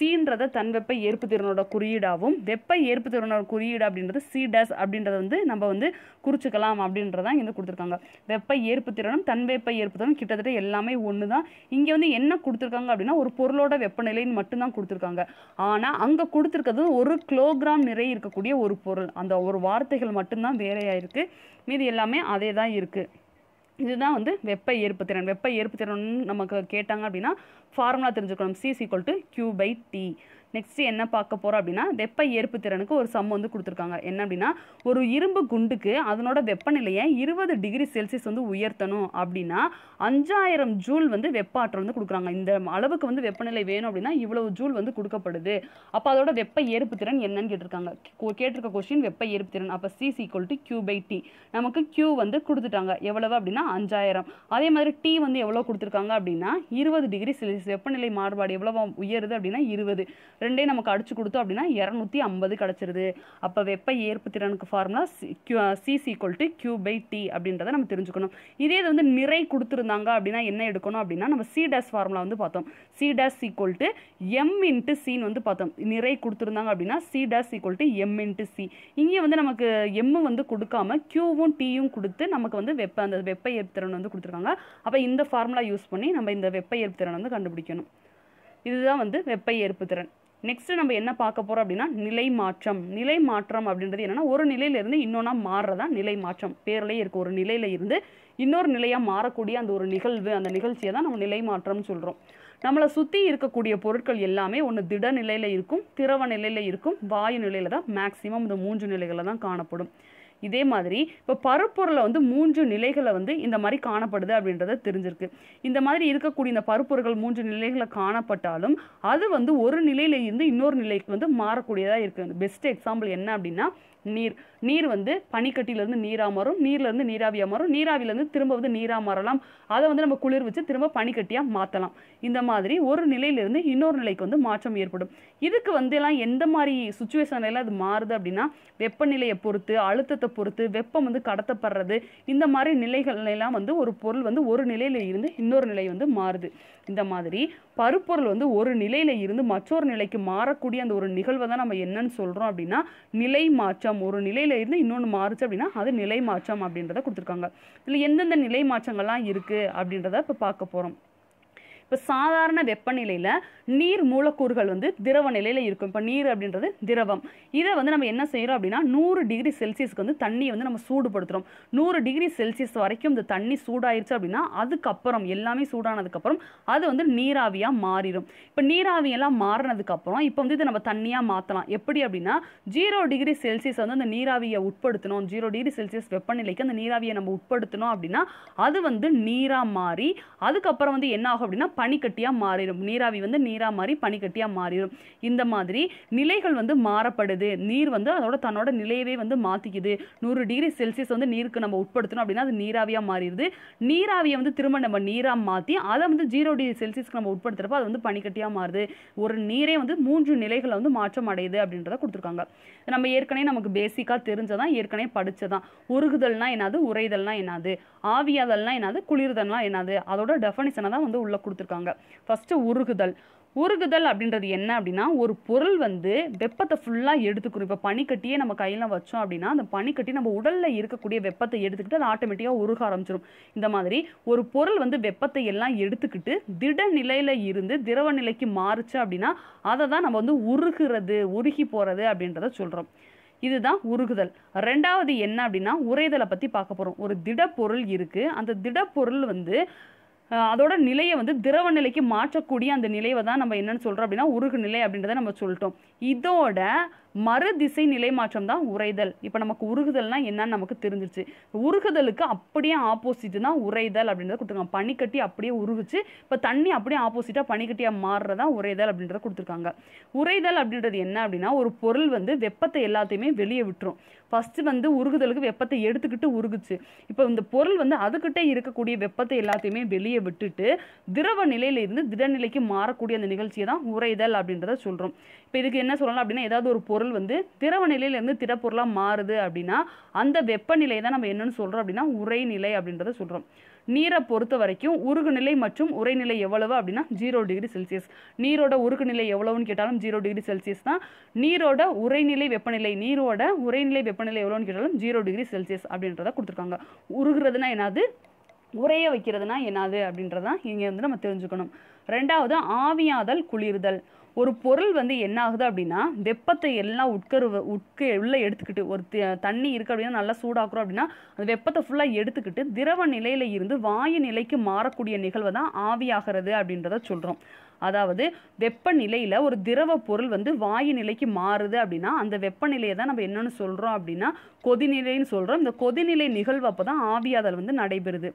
சீன்றத தன்வெப்ப ஏற்பு திறனோட குறியீடாகவும் வெப்ப ஏற்பு திறனோட குறியீடு அப்படின்றது சி டேஸ் அப்படின்றத வந்து நம்ம வந்து குறிச்சிக்கலாம் அப்படின்றதான் இங்கே கொடுத்துருக்காங்க வெப்ப ஏற்பு திறனும் தன்வெப்ப ஏற்பு திறனும் கிட்டத்தட்ட எல்லாமே ஒன்று தான் இங்கே இங்கே வந்து என்ன கொடுத்துருக்காங்க அப்படின்னா ஒரு பொருளோட வெப்பநிலைன்னு மட்டும்தான் கொடுத்துருக்காங்க ஆனால் அங்கே கொடுத்துருக்கிறது ஒரு கிலோகிராம் நிறை இருக்கக்கூடிய ஒரு பொருள் அந்த ஒரு வார்த்தைகள் மட்டும்தான் வேறையாக இருக்குது மீது எல்லாமே அதே தான் இருக்குது இதுதான் வந்து வெப்ப ஏற்புத்திறன் வெப்ப ஏற்புத்திறன் நமக்கு கேட்டாங்க அப்படின்னா ஃபார்முலா தெரிஞ்சுக்கணும் C C equal to Q by T next என்ன பார்க்க போகிறோம் அப்படின்னா வெப்ப ஏற்பு திறனுக்கு ஒரு சம் வந்து கொடுத்துருக்காங்க என்ன அப்படின்னா ஒரு இரும்பு குண்டுக்கு அதனோட வெப்பநிலையை இருபது டிகிரி செல்சியஸ் வந்து உயர்த்தணும் அப்படின்னா அஞ்சாயிரம் ஜூல் வந்து வெப்ப ஆற்றல் வந்து கொடுக்குறாங்க இந்த அளவுக்கு வந்து வெப்பநிலை வேணும் அப்படின்னா இவ்வளவு ஜூல் வந்து கொடுக்கப்படுது அப்போ அதோட வெப்ப ஏற்பு திறன் என்னன்னு கேட்டிருக்காங்க கேட்டிருக்க கொஸ்டின் வெப்ப ஏற்பு திறன் அப்போ C equal to Q by T நமக்கு கியூ வந்து கொடுத்துட்டாங்க எவ்வளவு அப்படின்னா அஞ்சாயிரம் அதே மாதிரி டி வந்து எவ்வளோ கொடுத்துருக்காங்க அப்படின்னா இருபது டிகிரி செல்சியஸ் வெப்பநிலை மாறுபாடு எவ்வளோ உயருது அப்படின்னா இருபது ரெண்டையும் நமக்கு அடிச்சு கொடுத்தோம் அப்படின்னா இரநூத்தி ஐம்பது கிடச்சிருது அப்போ வெப்ப ஏற்பு திறனுக்கு formula Q C C equal to Q by T அப்படின்றத நம்ம தெரிஞ்சுக்கணும் இதே இது வந்து நிறை கொடுத்துருந்தாங்க அப்படின்னா என்ன எடுக்கணும் அப்படின்னா நம்ம சி டேஸ் ஃபார்முலா வந்து பார்த்தோம் C dash equal to M into சின்னு வந்து பார்த்தோம் நிறை கொடுத்துருந்தாங்க அப்படின்னா C dash equal to M into C இங்கே வந்து நமக்கு எம்மும் வந்து கொடுக்காம கியூவும் டீயும் கொடுத்து நமக்கு வந்து வெப்ப அந்த வெப்ப ஏற்புத்திறன் வந்து கொடுத்துருக்காங்க அப்போ இந்த ஃபார்முலா யூஸ் பண்ணி நம்ம இந்த வெப்ப ஏற்புத்திறன் வந்து கண்டுபிடிக்கணும் இதுதான் வந்து வெப்ப ஏற்புத்திறன் நெக்ஸ்ட்டு நம்ம என்ன பார்க்க போகிறோம் அப்படின்னா நிலை மாற்றம் நிலை மாற்றம் அப்படின்றது என்னென்னா ஒரு இருந்து இன்னொன்னா மாறுறதா நிலை மாற்றம் பேர்லேயே இருக்க ஒரு நிலையில் இருந்து இன்னொரு நிலையாக மாறக்கூடிய அந்த ஒரு நிகழ்வு அந்த நிகழ்ச்சியை தான் நம்ம நிலை மாற்றம்னு சொல்கிறோம் நம்மளை சுற்றி இருக்கக்கூடிய பொருட்கள் எல்லாமே ஒன்று திட நிலையில் இருக்கும் திரவ நிலையில் இருக்கும் வாயு நிலையில் தான் மேக்ஸிமம் இந்த மூன்று நிலைகளில் தான் காணப்படும் இதே மாதிரி இப்போ பருப்பொருளை வந்து மூன்று நிலைகளை வந்து இந்த மாதிரி காணப்படுது அப்படின்றத தெரிஞ்சிருக்கு இந்த மாதிரி இருக்கக்கூடிய இந்த பருப்பொருள்கள் மூன்று நிலைகளை காணப்பட்டாலும் அது வந்து ஒரு நிலையில இருந்து இன்னொரு நிலைக்கு வந்து மாறக்கூடியதாக இருக்குது பெஸ்ட் எக்ஸாம்பிள் என்ன அப்படின்னா நீர் நீர் வந்து பனிக்கட்டியிலேருந்து நீராக மாறும் நீர்லேருந்து நீராவியாக மாறும் நீராவிலேருந்து திரும்ப வந்து நீராக மாறலாம் அதை வந்து நம்ம குளிர் வச்சு திரும்ப பனிக்கட்டியாக மாற்றலாம் இந்த மாதிரி ஒரு நிலையிலிருந்து இன்னொரு நிலைக்கு வந்து மாற்றம் ஏற்படும் இதுக்கு வந்து எல்லாம் எந்த மாதிரி சுச்சுவேஷன்லாம் அது மாறுது அப்படின்னா வெப்பநிலையை பொறுத்து அழுத்தத்தை பொறுத்து வெப்பம் வந்து கடத்தப்படுறது இந்த மாதிரி நிலைகள்லாம் வந்து ஒரு பொருள் வந்து ஒரு நிலையில் இருந்து இன்னொரு நிலை வந்து மாறுது இந்த மாதிரி பருப்பொருள் வந்து ஒரு நிலையில் இருந்து மற்றொரு நிலைக்கு மாறக்கூடிய அந்த ஒரு நிகழ்வை தான் நம்ம என்னன்னு சொல்கிறோம் அப்படின்னா நிலை மாற்றம் ஒரு நிலையில் இருந்து இன்னொன்று மாறுச்சு அப்படின்னா அது நிலை மாற்றம் அப்படின்றத கொடுத்துருக்காங்க இதில் எந்தெந்த நிலை மாற்றங்கள்லாம் இருக்குது அப்படின்றத இப்போ பார்க்க போகிறோம் இப்போ சாதாரண வெப்பநிலையில் நீர் மூலக்கூறுகள் வந்து திரவ நிலையில் இருக்கும் இப்போ நீர் அப்படின்றது திரவம் இதை வந்து நம்ம என்ன செய்கிறோம் அப்படின்னா நூறு டிகிரி செல்சியஸ்க்கு வந்து தண்ணியை வந்து நம்ம சூடுபடுத்துகிறோம் நூறு டிகிரி செல்சியஸ் வரைக்கும் இந்த தண்ணி சூடாயிருச்சு அப்படின்னா அதுக்கப்புறம் எல்லாமே சூடானதுக்கப்புறம் அது வந்து நீராவியாக மாறிடும் இப்போ நீராவியெல்லாம் மாறினதுக்கப்புறம் இப்போ வந்து இதை நம்ம தண்ணியாக மாற்றலாம் எப்படி அப்படின்னா ஜீரோ டிகிரி செல்சியஸ் வந்து அந்த நீராவியை உட்படுத்தணும் ஜீரோ டிகிரி செல்சியஸ் வெப்பநிலைக்கு அந்த நீராவியை நம்ம உட்படுத்தணும் அப்படின்னா அது வந்து நீராக மாறி அதுக்கப்புறம் வந்து என்ன ஆகும் அப்படின்னா பனிக்கட்டியாக மாறிடும் நீராவி வந்து நீ நீராக மாறி பனிக்கட்டியாக மாறிடும் இந்த மாதிரி நிலைகள் வந்து மாறப்படுது நீர் வந்து அதோட தன்னோட நிலையவே வந்து மாற்றிக்குது நூறு டிகிரி செல்சியஸ் வந்து நீருக்கு நம்ம உட்படுத்தணும் அப்படின்னா அது நீராவியாக மாறிடுது நீராவியை வந்து திரும்ப நம்ம நீராக மாற்றி அதை வந்து ஜீரோ டிகிரி செல்சியஸ்க்கு நம்ம உட்படுத்துகிறப்ப அது வந்து பனிக்கட்டியாக மாறுது ஒரு நீரே வந்து மூன்று நிலைகளை வந்து மாற்றம் அடையுது அப்படின்றத கொடுத்துருக்காங்க நம்ம ஏற்கனவே நமக்கு பேசிக்காக தெரிஞ்சதான் ஏற்கனவே படித்ததான் உருகுதல்னா என்னது உரைதல்னா என்னது ஆவியாதல்னா என்னது குளிர்தல்னா என்னது அதோட டெஃபனிஷனை தான் வந்து உள்ளே கொடுத்துருக்காங்க ஃபஸ்ட்டு உருகுதல் உருகுதல் அப்படின்றது என்ன அப்படின்னா ஒரு பொருள் வந்து வெப்பத்தை ஃபுல்லாக எடுத்துக்கணும் இப்போ பனிக்கட்டியே நம்ம கையில் வச்சோம் அப்படின்னா அந்த பனிக்கட்டி நம்ம உடலில் இருக்கக்கூடிய வெப்பத்தை எடுத்துக்கிட்டு அது ஆட்டோமேட்டிக்காக உருக ஆரம்பிச்சிடும் இந்த மாதிரி ஒரு பொருள் வந்து வெப்பத்தை எல்லாம் எடுத்துக்கிட்டு திட நிலையில் இருந்து திரவ நிலைக்கு மாறுச்சு அப்படின்னா அதை தான் நம்ம வந்து உருகிறது உருகி போகிறது அப்படின்றத சொல்கிறோம் இதுதான் உருகுதல் ரெண்டாவது என்ன அப்படின்னா உறைதலை பற்றி பார்க்க போகிறோம் ஒரு திடப்பொருள் இருக்குது அந்த திடப்பொருள் வந்து அதோட நிலையை வந்து திரவ நிலைக்கு மாற்றக்கூடிய அந்த நிலையை தான் நம்ம என்னென்னு சொல்கிறோம் அப்படின்னா உருகு நிலை அப்படின்றத நம்ம சொல்லிட்டோம் இதோட மறுதிசை நிலைமாற்றம் தான் உரைதல் இப்போ நமக்கு உருகுதல்னா என்னன்னு நமக்கு தெரிஞ்சிருச்சு உருகுதலுக்கு அப்படியே ஆப்போசிட் தான் உரைதல் அப்படின்றத கொடுத்துருக்காங்க பனிக்கட்டி அப்படியே உருகுச்சு இப்போ தண்ணி அப்படியே ஆப்போசிட்டாக பனிக்கட்டியாக மாறுறதா உரைதல் அப்படின்றத கொடுத்துருக்காங்க உரைதல் அப்படின்றது என்ன அப்படின்னா ஒரு பொருள் வந்து வெப்பத்தை எல்லாத்தையுமே வெளியே விட்டுரும் ஃபஸ்ட்டு வந்து உருகுதலுக்கு வெப்பத்தை எடுத்துக்கிட்டு உருகுச்சு இப்போ இந்த பொருள் வந்து அதுக்கிட்டே இருக்கக்கூடிய வெப்பத்தை எல்லாத்தையுமே வெளியே விட்டுட்டு திரவ நிலையிலிருந்து திடநிலைக்கு மாறக்கூடிய அந்த நிகழ்ச்சியை தான் உரைதல் அப்படின்றத சொல்கிறோம் இப்போ இதுக்கு என்ன சொல்லலாம் அப்படின்னா ஏதாவது ஒரு பொருள் பொருள் வந்து திரவ நிலையிலேருந்து திடப்பொருளாக மாறுது அப்படின்னா அந்த வெப்பநிலை தான் நம்ம என்னென்னு சொல்கிறோம் அப்படின்னா உரைநிலை அப்படின்றத சொல்கிறோம் நீரை பொறுத்த வரைக்கும் உருகுநிலை மற்றும் உரைநிலை எவ்வளவு அப்படின்னா ஜீரோ டிகிரி செல்சியஸ் நீரோட உருகுநிலை எவ்வளவுன்னு கேட்டாலும் ஜீரோ டிகிரி செல்சியஸ் தான் நீரோட உரைநிலை வெப்பநிலை நீரோட உரைநிலை வெப்பநிலை எவ்வளோன்னு கேட்டாலும் ஜீரோ டிகிரி செல்சியஸ் அப்படின்றத கொடுத்துருக்காங்க உருகிறதுனா என்னது உரைய வைக்கிறதுனா என்னது அப்படின்றதான் இங்கே வந்து நம்ம தெரிஞ்சுக்கணும் ரெண்டாவது ஆவியாதல் குளிர்தல் ஒரு பொருள் வந்து என்ன ஆகுது அப்படின்னா வெப்பத்தை எல்லாம் உட்கருவ உட்க உள்ளே எடுத்துக்கிட்டு ஒரு தண்ணி இருக்குது அப்படின்னா நல்லா சூடாக்குறோம் அப்படின்னா அந்த வெப்பத்தை ஃபுல்லாக எடுத்துக்கிட்டு திரவ நிலையில் இருந்து வாயு நிலைக்கு மாறக்கூடிய நிகழ்வை தான் ஆவியாகிறது அப்படின்றத சொல்கிறோம் அதாவது வெப்பநிலையில் ஒரு திரவ பொருள் வந்து வாயு நிலைக்கு மாறுது அப்படின்னா அந்த வெப்பநிலையை தான் நம்ம என்னென்னு சொல்கிறோம் அப்படின்னா கொதிநிலைன்னு சொல்கிறோம் இந்த கொதிநிலை நிகழ்வு அப்போ தான் ஆவியாதல் வந்து நடைபெறுது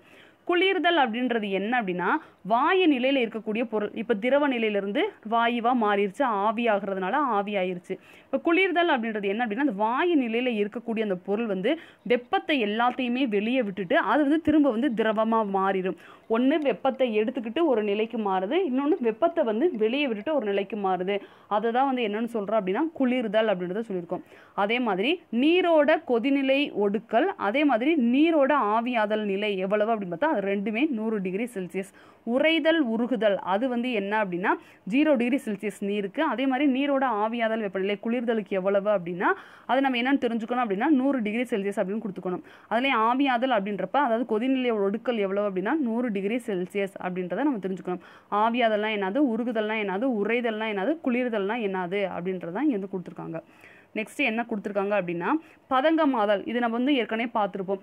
குளிர்தல் அப்படின்றது என்ன அப்படின்னா வாயு நிலையில் இருக்கக்கூடிய பொருள் இப்போ திரவ நிலையிலிருந்து வாயுவாக மாறிடுச்சு ஆவி ஆகிறதுனால ஆவி ஆயிருச்சு இப்போ குளிர்தல் அப்படின்றது என்ன அப்படின்னா அந்த வாயு நிலையில் இருக்கக்கூடிய அந்த பொருள் வந்து வெப்பத்தை எல்லாத்தையுமே வெளியே விட்டுட்டு அது வந்து திரும்ப வந்து திரவமாக மாறிடும் ஒன்று வெப்பத்தை எடுத்துக்கிட்டு ஒரு நிலைக்கு மாறுது இன்னொன்று வெப்பத்தை வந்து வெளியே விட்டுட்டு ஒரு நிலைக்கு மாறுது அதை தான் வந்து என்னென்னு சொல்கிறோம் அப்படின்னா குளிர்தல் அப்படின்றத சொல்லியிருக்கோம் அதே மாதிரி நீரோட கொதிநிலை ஒடுக்கல் அதே மாதிரி நீரோட ஆவியாதல் நிலை எவ்வளவு அப்படின்னு பார்த்தா ரெண்டுமே நூறு டிகிரி செல்சியஸ் உறைதல் உருகுதல் அது வந்து என்ன அப்படின்னா ஜீரோ டிகிரி செல்சியஸ் நீருக்கு அதே மாதிரி நீரோட ஆவியாதல் வெப்பநிலை குளிர்தலுக்கு எவ்வளவு அப்படின்னா அதை நம்ம என்னென்னு தெரிஞ்சுக்கணும் அப்படின்னா நூறு டிகிரி செல்சியஸ் அப்படின்னு கொடுத்துக்கணும் அதிலே ஆவியாதல் அப்படின்றப்ப அதாவது கொதிநிலை ஒடுக்கல் எவ்வளவு அப்படின்னா நூறு டிகிரி செல்சியஸ் அப்படின்றத நம்ம தெரிஞ்சுக்கணும் ஆவியாதல்லாம் என்னது உருகுதல்லாம் என்னது உறைதல்லாம் என்னது குளிர்தல்லாம் என்னது அப்படின்றதான் இங்கே வந்து கொடுத்துருக்காங்க நெக்ஸ்ட்டு என்ன கொடுத்துருக்காங்க அப்படின்னா பதங்கமாதல் இது நம்ம வந்து ஏற்கனவே பார்த்துருப்போம்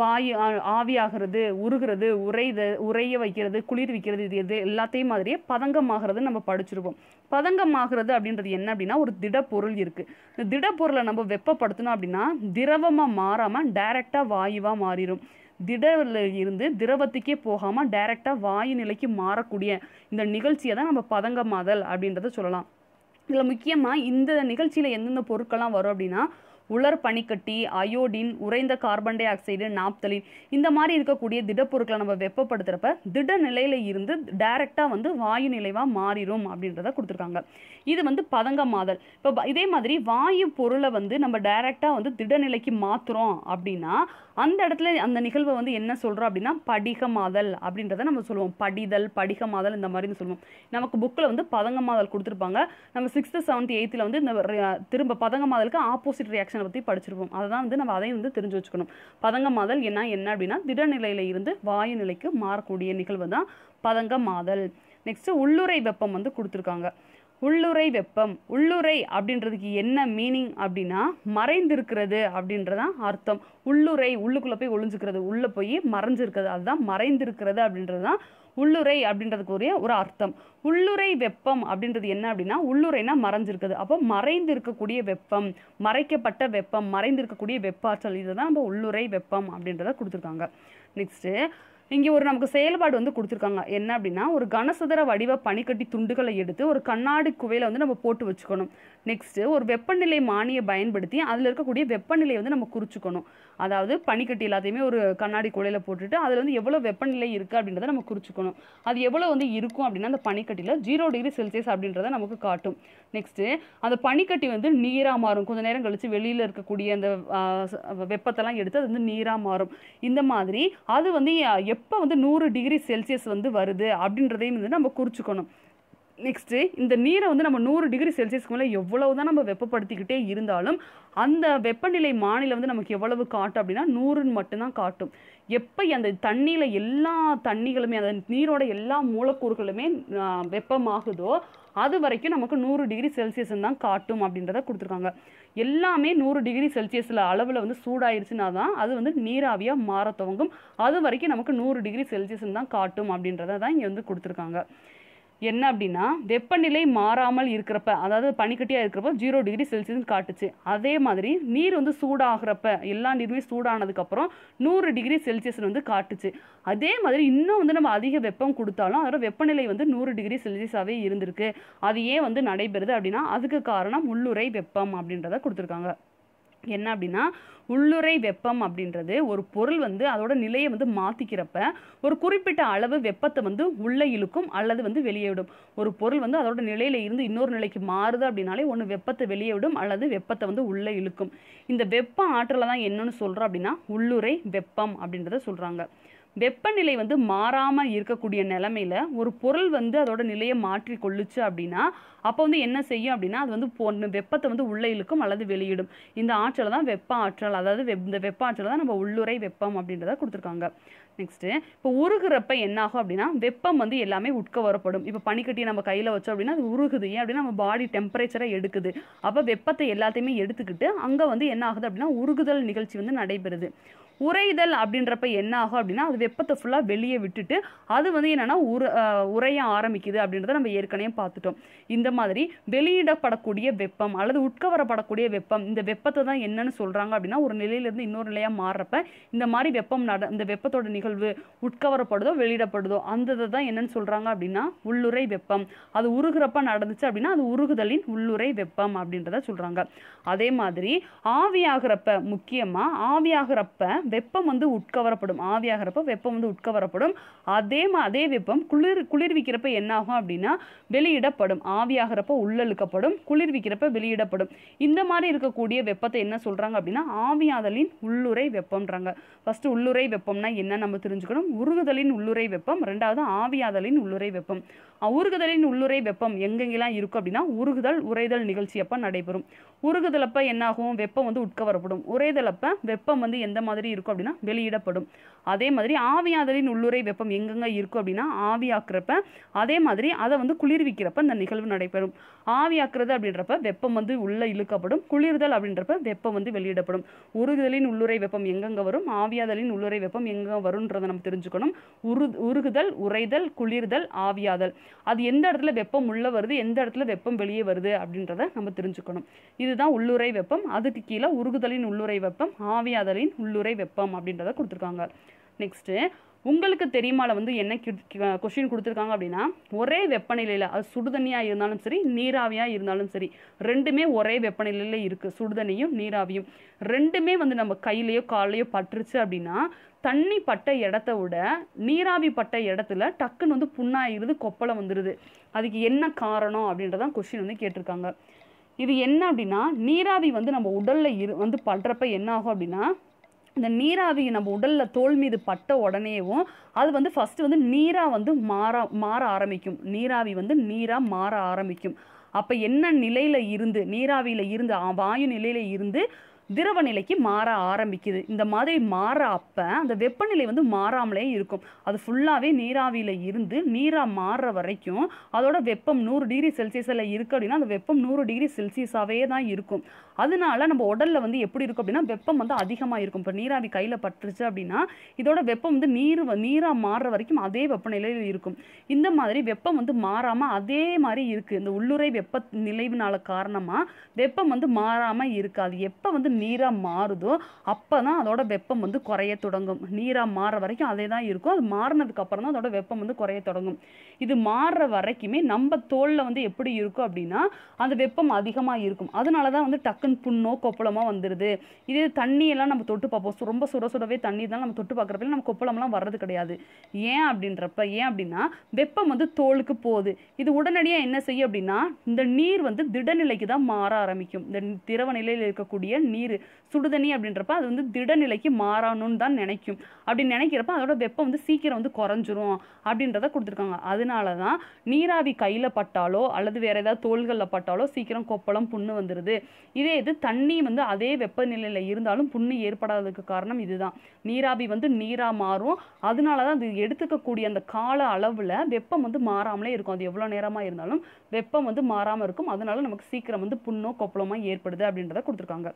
வாயு ஆவியாகிறது உருகிறது உரைத உறைய வைக்கிறது குளிர் வைக்கிறது இது எது எல்லாத்தையும் மாதிரியே பதங்கமாகிறது நம்ம படிச்சிருவோம் பதங்கமாகிறது அப்படின்றது என்ன அப்படின்னா ஒரு திடப்பொருள் இருக்குது இந்த திடப்பொருளை நம்ம வெப்பப்படுத்தணும் அப்படின்னா திரவமாக மாறாமல் டைரெக்டாக வாயுவாக மாறிடும் திடல இருந்து திரவத்துக்கே போகாமல் டைரெக்டாக வாயு நிலைக்கு மாறக்கூடிய இந்த நிகழ்ச்சியை தான் நம்ம பதங்கமாதல் அப்படின்றத சொல்லலாம் இதில் முக்கியமாக இந்த நிகழ்ச்சியில் எந்தெந்த பொருட்கள்லாம் வரும் அப்படின்னா உலர் பனிக்கட்டி அயோடின் உறைந்த கார்பன் டை ஆக்சைடு நாப்தலின் இந்த மாதிரி இருக்கக்கூடிய திடப்பொருட்களை நம்ம வெப்பப்படுத்துகிறப்ப திட நிலையில் இருந்து டைரெக்டாக வந்து வாயு நிலைவாக மாறிடும் அப்படின்றத கொடுத்துருக்காங்க இது வந்து பதங்கமாதல் இப்போ இதே மாதிரி வாயு பொருளை வந்து நம்ம டைரெக்டாக வந்து திடநிலைக்கு மாற்றுறோம் அப்படின்னா அந்த இடத்துல அந்த நிகழ்வை வந்து என்ன சொல்கிறோம் அப்படின்னா படிகமாதல் அப்படின்றத நம்ம சொல்லுவோம் படிதல் படிகமாதல் இந்த மாதிரி சொல்லுவோம் நமக்கு புக்கில் வந்து பதங்கமாதல் கொடுத்துருப்பாங்க நம்ம சிக்ஸ்த்து செவன்த் எயித்தில் வந்து இந்த திரும்ப பதங்கமாதலுக்கு ஆப்போசிட் ரியாக்ஷனை பற்றி படிச்சிருப்போம் அதை தான் வந்து நம்ம அதையும் வந்து தெரிஞ்சு வச்சுக்கணும் பதங்கமாதல் என்ன என்ன அப்படின்னா திடநிலையில் இருந்து வாயு நிலைக்கு மாறக்கூடிய நிகழ்வு தான் மாதல் நெக்ஸ்ட்டு உள்ளுரை வெப்பம் வந்து கொடுத்துருக்காங்க உள்ளுரை வெப்பம் உள்ளுரை அப்படின்றதுக்கு என்ன மீனிங் அப்படின்னா மறைந்திருக்கிறது அப்படின்றதான் அர்த்தம் உள்ளுரை உள்ளுக்குள்ளே போய் ஒளிஞ்சுக்கிறது உள்ளே போய் மறைஞ்சிருக்கிறது அதுதான் மறைந்திருக்கிறது அப்படின்றது தான் உள்ளுரை அப்படின்றதுக்குரிய ஒரு அர்த்தம் உள்ளுரை வெப்பம் அப்படின்றது என்ன அப்படின்னா உள்ளுரைனா மறைஞ்சிருக்குது அப்போ மறைந்து இருக்கக்கூடிய வெப்பம் மறைக்கப்பட்ட வெப்பம் மறைந்திருக்கக்கூடிய வெப்பாற்றல் இதுதான் நம்ம உள்ளுரை வெப்பம் அப்படின்றத கொடுத்துருக்காங்க நெக்ஸ்ட்டு இங்கே ஒரு நமக்கு செயல்பாடு வந்து கொடுத்துருக்காங்க என்ன அப்படின்னா ஒரு கனசதுர வடிவ பனிக்கட்டி துண்டுகளை எடுத்து ஒரு கண்ணாடி குவையில் வந்து நம்ம போட்டு வச்சுக்கணும் நெக்ஸ்ட்டு ஒரு வெப்பநிலை மானியை பயன்படுத்தி அதில் இருக்கக்கூடிய வெப்பநிலையை வந்து நம்ம குறிச்சிக்கணும் அதாவது பனிக்கட்டி எல்லாத்தையுமே ஒரு கண்ணாடி குழையில் போட்டுட்டு அதில் வந்து எவ்வளோ வெப்பநிலை இருக்குது அப்படின்றத நம்ம குறிச்சிக்கணும் அது எவ்வளோ வந்து இருக்கும் அப்படின்னா அந்த பனிக்கட்டியில் ஜீரோ டிகிரி செல்சியஸ் அப்படின்றத நமக்கு காட்டும் நெக்ஸ்ட்டு அந்த பனிக்கட்டி வந்து நீராக மாறும் கொஞ்சம் நேரம் கழித்து வெளியில் இருக்கக்கூடிய அந்த வெப்பத்தெல்லாம் எடுத்து அது வந்து நீராக மாறும் இந்த மாதிரி அது வந்து எப்போ வந்து நூறு டிகிரி செல்சியஸ் வந்து வருது அப்படின்றதையும் வந்து நம்ம குறிச்சிக்கணும் நெக்ஸ்ட்டு இந்த நீரை வந்து நம்ம நூறு டிகிரி செல்சியஸ்க்கு மேலே எவ்வளவு தான் நம்ம வெப்பப்படுத்திக்கிட்டே இருந்தாலும் அந்த வெப்பநிலை மாநில வந்து நமக்கு எவ்வளவு காட்டும் அப்படின்னா நூறுன்னு மட்டும்தான் காட்டும் எப்போ அந்த தண்ணியில் எல்லா தண்ணிகளுமே அந்த நீரோட எல்லா மூலக்கூறுகளுமே வெப்பமாகுதோ அது வரைக்கும் நமக்கு நூறு டிகிரி செல்சியஸ் தான் காட்டும் அப்படின்றத கொடுத்துருக்காங்க எல்லாமே நூறு டிகிரி செல்சியஸில் அளவில் வந்து சூடாயிருச்சுன்னா தான் அது வந்து நீராவியாக மாற துவங்கும் அது வரைக்கும் நமக்கு நூறு டிகிரி செல்சியஸ் தான் காட்டும் அப்படின்றத தான் இங்கே வந்து கொடுத்துருக்காங்க என்ன அப்படின்னா வெப்பநிலை மாறாமல் இருக்கிறப்ப அதாவது பனிக்கட்டியாக இருக்கிறப்ப ஜீரோ டிகிரி செல்சியஸ் காட்டுச்சு அதே மாதிரி நீர் வந்து சூடாகிறப்ப எல்லா நீருமே சூடானதுக்கப்புறம் நூறு டிகிரி செல்சியஸ் வந்து காட்டுச்சு அதே மாதிரி இன்னும் வந்து நம்ம அதிக வெப்பம் கொடுத்தாலும் அதோட வெப்பநிலை வந்து நூறு டிகிரி செல்சியஸாகவே இருந்திருக்கு அது ஏன் வந்து நடைபெறுது அப்படின்னா அதுக்கு காரணம் உள்ளுரை வெப்பம் அப்படின்றத கொடுத்துருக்காங்க என்ன அப்படின்னா உள்ளுறை வெப்பம் அப்படின்றது ஒரு பொருள் வந்து அதோட நிலையை வந்து மாற்றிக்கிறப்ப ஒரு குறிப்பிட்ட அளவு வெப்பத்தை வந்து உள்ளே இழுக்கும் அல்லது வந்து வெளியே விடும் ஒரு பொருள் வந்து அதோட நிலையில் இருந்து இன்னொரு நிலைக்கு மாறுது அப்படின்னாலே ஒன்று வெப்பத்தை வெளியே விடும் அல்லது வெப்பத்தை வந்து உள்ளே இழுக்கும் இந்த வெப்ப ஆற்றலை தான் என்னன்னு சொல்கிறோம் அப்படின்னா உள்ளுறை வெப்பம் அப்படின்றத சொல்கிறாங்க வெப்பநிலை வந்து மாறாமல் இருக்கக்கூடிய நிலமையில் ஒரு பொருள் வந்து அதோட நிலையை மாற்றி கொள்ளுச்சு அப்படின்னா அப்போ வந்து என்ன செய்யும் அப்படின்னா அது வந்து பொண்ணு வெப்பத்தை வந்து உள்ளே இழுக்கும் அல்லது வெளியிடும் இந்த ஆற்றலை தான் வெப்ப ஆற்றல் அதாவது வெப் இந்த வெப்ப ஆற்றலை தான் நம்ம உள்ளுரை வெப்பம் அப்படின்றத கொடுத்துருக்காங்க நெக்ஸ்ட்டு இப்போ உருகுறப்ப என்னாகும் அப்படின்னா வெப்பம் வந்து எல்லாமே உட்க வரப்படும் இப்போ பனிக்கட்டியை நம்ம கையில் வச்சோம் அப்படின்னா அது உருகுது ஏன் அப்படின்னா நம்ம பாடி டெம்பரேச்சரை எடுக்குது அப்போ வெப்பத்தை எல்லாத்தையுமே எடுத்துக்கிட்டு அங்கே வந்து என்ன ஆகுது அப்படின்னா உருகுதல் நிகழ்ச்சி வந்து நடைபெறுது உறைதல் அப்படின்றப்ப என்ன ஆகும் அப்படின்னா அது வெப்பத்தை ஃபுல்லாக வெளியே விட்டுட்டு அது வந்து என்னென்னா உர உரைய ஆரம்பிக்குது அப்படின்றத நம்ம ஏற்கனவே பார்த்துட்டோம் இந்த மாதிரி வெளியிடப்படக்கூடிய வெப்பம் அல்லது உட்கவரப்படக்கூடிய வெப்பம் இந்த வெப்பத்தை தான் என்னன்னு சொல்கிறாங்க அப்படின்னா ஒரு நிலையிலேருந்து இன்னொரு நிலையாக மாறுறப்ப இந்த மாதிரி வெப்பம் நட இந்த வெப்பத்தோட நிகழ்வு உட்கவரப்படுதோ வெளியிடப்படுதோ அந்த இதை தான் என்னன்னு சொல்கிறாங்க அப்படின்னா உள்ளுரை வெப்பம் அது உருகிறப்ப நடந்துச்சு அப்படின்னா அது உருகுதலின் உள்ளுரை வெப்பம் அப்படின்றத சொல்கிறாங்க அதே மாதிரி ஆவியாகிறப்ப முக்கியமாக ஆவியாகிறப்ப வெப்பம் வந்து உட்கவரப்படும் ஆவியாகிறப்ப வெப்பம் வந்து உட்கவரப்படும் அதே அதே வெப்பம் குளிர் குளிர்விக்கிறப்ப என்ன ஆகும் அப்படின்னா வெளியிடப்படும் ஆவியாகிறப்ப உள்ளழுக்கப்படும் குளிர்விக்கிறப்ப வெளியிடப்படும் இந்த மாதிரி இருக்கக்கூடிய வெப்பத்தை என்ன சொல்கிறாங்க அப்படின்னா ஆவியாதலின் உள்ளுரை வெப்பம்ன்றாங்க ஃபஸ்ட்டு உள்ளுரை வெப்பம்னா என்ன நம்ம தெரிஞ்சுக்கணும் உருகுதலின் உள்ளுரை வெப்பம் ரெண்டாவது ஆவியாதலின் உள்ளுரை வெப்பம் உருகுதலின் உள்ளுரை வெப்பம் எங்கெங்கெல்லாம் இருக்கும் அப்படின்னா உருகுதல் உறைதல் நிகழ்ச்சி அப்போ நடைபெறும் உருகுதலப்போ என்னாகும் வெப்பம் வந்து உட்கவரப்படும் உறைதலப்ப வெப்பம் வந்து எந்த மாதிரி இருக்கும் அப்படின்னா வெளியிடப்படும் அதே மாதிரி ஆவியாதலின் உள்ளுரை வெப்பம் எங்கெங்கே இருக்கும் அப்படின்னா ஆவியாக்குறப்ப அதே மாதிரி அதை வந்து குளிர்விக்கிறப்ப இந்த நிகழ்வு நடைபெறும் ஆவியாக்குறது அப்படின்றப்ப வெப்பம் வந்து உள்ளே இழுக்கப்படும் குளிர்தல் அப்படின்றப்ப வெப்பம் வந்து வெளியிடப்படும் உருகுதலின் உள்ளுரை வெப்பம் எங்கெங்கே வரும் ஆவியாதலின் உள்ளுரை வெப்பம் எங்கே வரும்ன்றதை நம்ம தெரிஞ்சுக்கணும் உரு உருகுதல் உறைதல் குளிர்தல் ஆவியாதல் அது எந்த இடத்துல வெப்பம் உள்ளே வருது எந்த இடத்துல வெப்பம் வெளியே வருது அப்படின்றத நம்ம தெரிஞ்சுக்கணும் இதுதான் உள்ளுரை வெப்பம் அதுக்கு கீழே உருகுதலின் உள்ளுரை வெப்பம் ஆவியாதலின் உள்ளுரை வெப்பம் வெப்பம் அப்படின்றத கொடுத்துருக்காங்க நெக்ஸ்ட்டு உங்களுக்கு தெரியுமால வந்து என்ன கொஷின் கொடுத்துருக்காங்க அப்படின்னா ஒரே வெப்பநிலையில் அது சுடுதண்ணியாக இருந்தாலும் சரி நீராவியாக இருந்தாலும் சரி ரெண்டுமே ஒரே வெப்பநிலையில் இருக்குது சுடுதண்ணியும் நீராவியும் ரெண்டுமே வந்து நம்ம கையிலையோ காலையோ பட்டுருச்சு அப்படின்னா தண்ணி பட்ட இடத்த விட நீராவி பட்ட இடத்துல டக்குன்னு வந்து புண்ணாயிருது கொப்பளம் வந்துடுது அதுக்கு என்ன காரணம் அப்படின்றதான் கொஷின் வந்து கேட்டிருக்காங்க இது என்ன அப்படின்னா நீராவி வந்து நம்ம உடலில் இரு வந்து படுறப்ப என்ன ஆகும் அப்படின்னா இந்த நீராவி நம்ம உடலில் தோல் மீது பட்ட உடனேவும் அது வந்து ஃபஸ்ட்டு வந்து நீராக வந்து மாற மாற ஆரம்பிக்கும் நீராவி வந்து நீராக மாற ஆரம்பிக்கும் அப்போ என்ன நிலையில் இருந்து நீராவியில் இருந்து வாயு நிலையில் இருந்து திரவ நிலைக்கு மாற ஆரம்பிக்குது இந்த மாதிரி மாற அப்போ அந்த வெப்பநிலை வந்து மாறாமலே இருக்கும் அது ஃபுல்லாகவே நீராவியில் இருந்து நீராக மாறுற வரைக்கும் அதோட வெப்பம் நூறு டிகிரி செல்சியஸில் இருக்குது அப்படின்னா அந்த வெப்பம் நூறு டிகிரி செல்சியஸாகவே தான் இருக்கும் அதனால நம்ம உடலில் வந்து எப்படி இருக்கும் அப்படின்னா வெப்பம் வந்து அதிகமாக இருக்கும் இப்போ நீராவி கையில் பட்டுருச்சு அப்படின்னா இதோட வெப்பம் வந்து நீர் நீராக மாறுற வரைக்கும் அதே வெப்பநிலையில் இருக்கும் இந்த மாதிரி வெப்பம் வந்து மாறாமல் அதே மாதிரி இருக்குது இந்த உள்ளுரை வெப்ப நிலைவுனால காரணமாக வெப்பம் வந்து மாறாமல் இருக்குது அது எப்போ வந்து நீராக மாறுதோ அப்போ தான் அதோட வெப்பம் வந்து குறைய தொடங்கும் நீராக மாற வரைக்கும் அதே தான் இருக்கும் அது மாறினதுக்கப்புறம் தான் அதோட வெப்பம் வந்து குறைய தொடங்கும் இது மாறுற வரைக்குமே நம்ம தோலில் வந்து எப்படி இருக்கும் அப்படின்னா அந்த வெப்பம் அதிகமாக இருக்கும் அதனால தான் வந்து டக்குன்னு புண்ணோ கொப்பளமாக வந்துடுது இதே தண்ணியெல்லாம் நம்ம தொட்டு பார்ப்போம் ரொம்ப சுட சுடவே தண்ணி தான் நம்ம தொட்டு பார்க்குறப்ப நம்ம கொப்பளம்லாம் வர்றது கிடையாது ஏன் அப்படின்றப்ப ஏன் அப்படின்னா வெப்பம் வந்து தோலுக்கு போகுது இது உடனடியாக என்ன செய்யும் அப்படின்னா இந்த நீர் வந்து திடநிலைக்கு தான் மாற ஆரம்பிக்கும் இந்த திரவ நிலையில் இருக்கக்கூடிய நீர் நீர் சுடுதண்ணி அப்படின்றப்ப அது வந்து திடநிலைக்கு மாறணும்னு தான் நினைக்கும் அப்படி நினைக்கிறப்ப அதோட வெப்பம் வந்து சீக்கிரம் வந்து குறைஞ்சிரும் அப்படின்றத கொடுத்துருக்காங்க அதனால தான் நீராவி கையில் பட்டாலோ அல்லது வேறு ஏதாவது தோள்களில் பட்டாலோ சீக்கிரம் கொப்பளம் புண்ணு வந்துடுது இதே இது தண்ணி வந்து அதே வெப்பநிலையில் இருந்தாலும் புண்ணு ஏற்படாததுக்கு காரணம் இதுதான் நீராவி வந்து நீராக மாறும் அதனால தான் அது எடுத்துக்கக்கூடிய அந்த கால அளவில் வெப்பம் வந்து மாறாமலே இருக்கும் அது எவ்வளோ நேரமாக இருந்தாலும் வெப்பம் வந்து மாறாமல் இருக்கும் அதனால நமக்கு சீக்கிரம் வந்து புண்ணோ கொப்பளமோ ஏற்படுது அப்படின்றத கொடுத்துருக்காங்க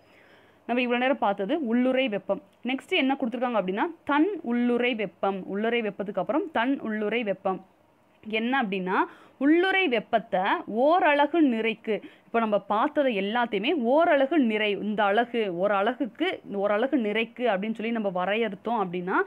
நம்ம இவ்வளோ நேரம் பார்த்தது உள்ளுரை வெப்பம் நெக்ஸ்ட் என்ன கொடுத்துருக்காங்க அப்படின்னா தன் உள்ளுரை வெப்பம் உள்ளுரை வெப்பத்துக்கு அப்புறம் தன் உள்ளுரை வெப்பம் என்ன அப்படின்னா உள்ளுரை வெப்பத்தை ஓரழகு நிறைக்கு இப்போ நம்ம பார்த்ததை எல்லாத்தையுமே ஓரழகு நிறை இந்த அழகு ஒரு அழகுக்கு நிறைக்கு அப்படின்னு சொல்லி நம்ம வரையறுத்தோம் அப்படின்னா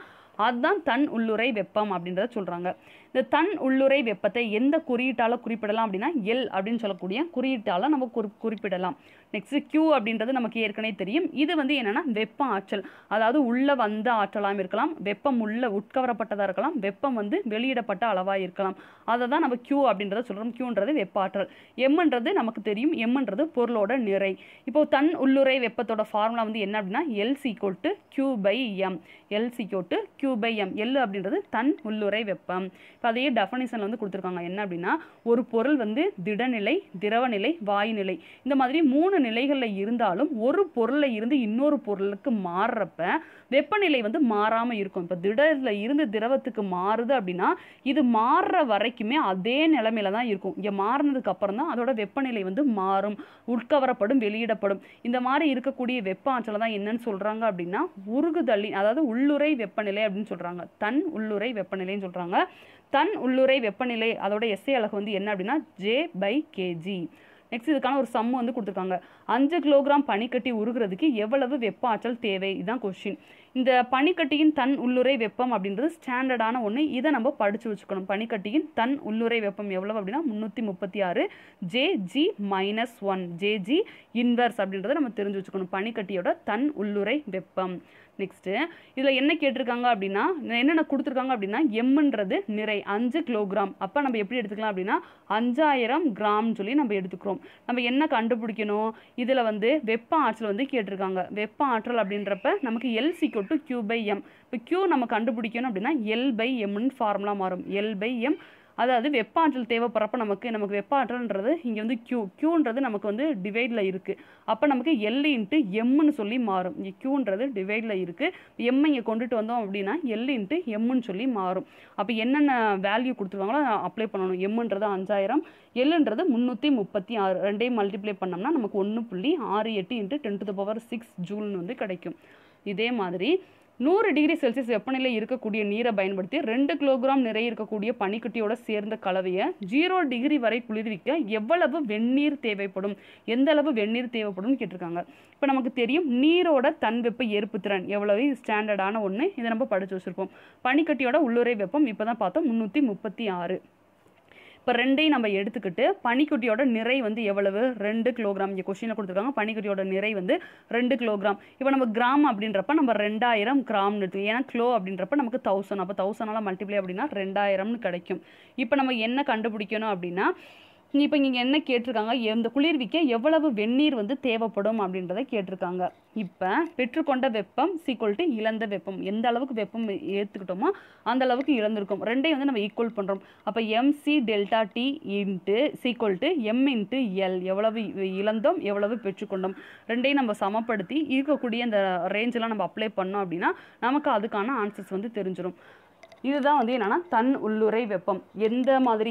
அதுதான் தன் உள்ளுரை வெப்பம் அப்படின்றத சொல்கிறாங்க இந்த தன் உள்ளுரை வெப்பத்தை எந்த குறியீட்டால் குறிப்பிடலாம் அப்படின்னா எல் அப்படின்னு சொல்லக்கூடிய குறியீட்டால் நம்ம குறி குறிப்பிடலாம் நெக்ஸ்ட்டு கியூ அப்படின்றது நமக்கு ஏற்கனவே தெரியும் இது வந்து என்னென்னா வெப்ப ஆற்றல் அதாவது உள்ளே வந்த ஆற்றலாகவும் இருக்கலாம் வெப்பம் உள்ள உட்கவரப்பட்டதாக இருக்கலாம் வெப்பம் வந்து வெளியிடப்பட்ட அளவாக இருக்கலாம் அதை தான் நம்ம கியூ அப்படின்றத சொல்கிறோம் கியூன்றது வெப்ப ஆற்றல் எம்ன்றது நமக்கு தெரியும் எம்ன்றது பொருளோட நிறை இப்போ தன் உள்ளுரை வெப்பத்தோட ஃபார்முலா வந்து என்ன அப்படின்னா L C equal to Q by M L C equal to Q by M L அப்படின்றது தன் உள்ளுரை வெப்பம் இப்போ அதையே டெஃபனிஷனில் வந்து கொடுத்துருக்காங்க என்ன அப்படின்னா ஒரு பொருள் வந்து திடநிலை திரவநிலை வாயுநிலை இந்த மாதிரி மூணு நிலைகளில் இருந்தாலும் ஒரு பொருளில் இருந்து இன்னொரு பொருளுக்கு மாறுறப்ப வெப்பநிலை வந்து மாறாமல் இருக்கும் இப்போ திடத்தில் இருந்து திரவத்துக்கு மாறுது அப்படின்னா இது மாறுற வரைக்குமே அதே நிலமையில தான் இருக்கும் இங்கே மாறினதுக்கு அப்புறம் தான் அதோட வெப்பநிலை வந்து மாறும் உட்கவரப்படும் வெளியிடப்படும் இந்த மாதிரி இருக்கக்கூடிய வெப்ப ஆற்றல தான் என்னன்னு சொல்கிறாங்க அப்படின்னா உருகுதள்ளி அதாவது உள்ளுரை வெப்பநிலை அப்படின்னு சொல்கிறாங்க தன் உள்ளுரை வெப்பநிலைன்னு சொல்கிறாங்க தன் உள்ளுரை வெப்பநிலை அதோட எஸ்ஏ அழகு வந்து என்ன அப்படின்னா ஜே பை கேஜி நெக்ஸ்ட் இதுக்கான ஒரு சம்மு வந்து கொடுத்துருக்காங்க அஞ்சு கிலோகிராம் பனிக்கட்டி உருகிறதுக்கு எவ்வளவு வெப்ப ஆற்றல் தேவை இதுதான் கொஷின் இந்த பனிக்கட்டியின் தன் உள்ளுரை வெப்பம் அப்படின்றது ஸ்டாண்டர்டான ஒன்று இதை நம்ம படித்து வச்சுக்கணும் பனிக்கட்டியின் தன் உள்ளுரை வெப்பம் எவ்வளவு அப்படின்னா முந்நூற்றி முப்பத்தி ஆறு J G minus one J G inverse அப்படின்றத நம்ம தெரிஞ்சு வச்சுக்கணும் பனிக்கட்டியோட தன் உள்ளுரை வெப்பம் நெக்ஸ்ட்டு இதில் என்ன கேட்டிருக்காங்க அப்படின்னா என்னென்ன கொடுத்துருக்காங்க அப்படின்னா எம்ன்றது நிறை அஞ்சு கிலோகிராம் அப்போ நம்ம எப்படி எடுத்துக்கலாம் அப்படின்னா அஞ்சாயிரம் கிராம்னு சொல்லி நம்ம எடுத்துக்கிறோம் நம்ம என்ன கண்டுபிடிக்கணும் இதில் வந்து வெப்ப ஆற்றல் வந்து கேட்டிருக்காங்க வெப்ப ஆற்றல் அப்படின்றப்ப நமக்கு எல் சிக்கோ டு கியூ பை எம் இப்போ கியூ நம்ம கண்டுபிடிக்கணும் அப்படின்னா எல் பை எம்னு ஃபார்முலா மாறும் எல் பை எம் அதாவது வெப்ப ஆற்றல் தேவைப்படுறப்ப நமக்கு நமக்கு வெப்ப ஆற்றல்ன்றது இங்கே வந்து கியூ கியூன்றது நமக்கு வந்து டிவைடில் இருக்குது அப்போ நமக்கு எல் இன்ட்டு எம்முன்னு சொல்லி மாறும் இங்கே கியூன்றது டிவைடில் இருக்குது எம்மை இங்கே கொண்டுட்டு வந்தோம் அப்படின்னா எல் இன்ட்டு எம்முன்னு சொல்லி மாறும் அப்போ என்னென்ன வேல்யூ கொடுத்துருவாங்களோ அப்ளை பண்ணணும் எம்முன்றது அஞ்சாயிரம் எல்லுன்றது முந்நூற்றி முப்பத்தி ஆறு ரெண்டையும் மல்டிப்ளை பண்ணோம்னா நமக்கு ஒன்று புள்ளி ஆறு எட்டு into ten to the power six ஜூல்னு வந்து கிடைக்கும் இதே மாதிரி நூறு டிகிரி செல்சியஸ் வெப்பநிலை இருக்கக்கூடிய நீரை பயன்படுத்தி ரெண்டு கிலோகிராம் நிறைய இருக்கக்கூடிய பனிக்குட்டியோட சேர்ந்த கலவையை ஜீரோ டிகிரி வரை குளிர்விக்க எவ்வளவு வெந்நீர் தேவைப்படும் எந்த அளவு வெந்நீர் தேவைப்படும் கேட்டிருக்காங்க இப்போ நமக்கு தெரியும் நீரோட தன்வெப்ப ஏற்புத்திறன் எவ்வளவு ஸ்டாண்டர்டான ஒன்று இதை நம்ம படித்து வச்சுருப்போம் பனிக்கட்டியோட உள்ளுரை வெப்பம் இப்போ தான் பார்த்தோம் முந்நூற்றி முப்பத்தி ஆறு இப்போ ரெண்டையும் நம்ம எடுத்துக்கிட்டு பனிக்குட்டியோட நிறை வந்து எவ்வளவு ரெண்டு கிலோகிராம் இங்கே கொஷினில் கொடுத்துருக்காங்க பனிக்குட்டியோட நிறை வந்து ரெண்டு கிலோகிராம் இப்போ நம்ம கிராம் அப்படின்றப்ப நம்ம ரெண்டாயிரம் கிராம்னு எடுத்துக்கோம் ஏன்னா கிலோ அப்படின்றப்ப நமக்கு தௌசண்ட் அப்போ தௌசண்டால் மல்டிப்ளை அப்படின்னா ரெண்டாயிரம்னு கிடைக்கும் இப்போ நம்ம என்ன கண்டுபிடிக்கணும் அப்படின்னா இப்போ இங்கே என்ன கேட்டிருக்காங்க இந்த குளிர்விக்க எவ்வளவு வெந்நீர் வந்து தேவைப்படும் அப்படின்றத கேட்டிருக்காங்க இப்போ பெற்றுக்கொண்ட வெப்பம் சீக்குவல் டு இழந்த வெப்பம் எந்த அளவுக்கு வெப்பம் ஏற்றுக்கிட்டோமோ அந்த அளவுக்கு இழந்திருக்கும் ரெண்டையும் வந்து நம்ம ஈக்குவல் பண்ணுறோம் அப்போ M C delta T into equal to M into L எவ்வளவு இழந்தோம் எவ்வளவு பெற்றுக்கொண்டோம் ரெண்டையும் நம்ம சமப்படுத்தி இருக்கக்கூடிய அந்த ரேஞ்செலாம் நம்ம அப்ளை பண்ணோம் அப்படின்னா நமக்கு அதுக்கான ஆன்சர்ஸ் வந்து தெரிஞ்சிடும் இதுதான் வந்து என்னென்னா தன் உள்ளுரை வெப்பம் எந்த மாதிரி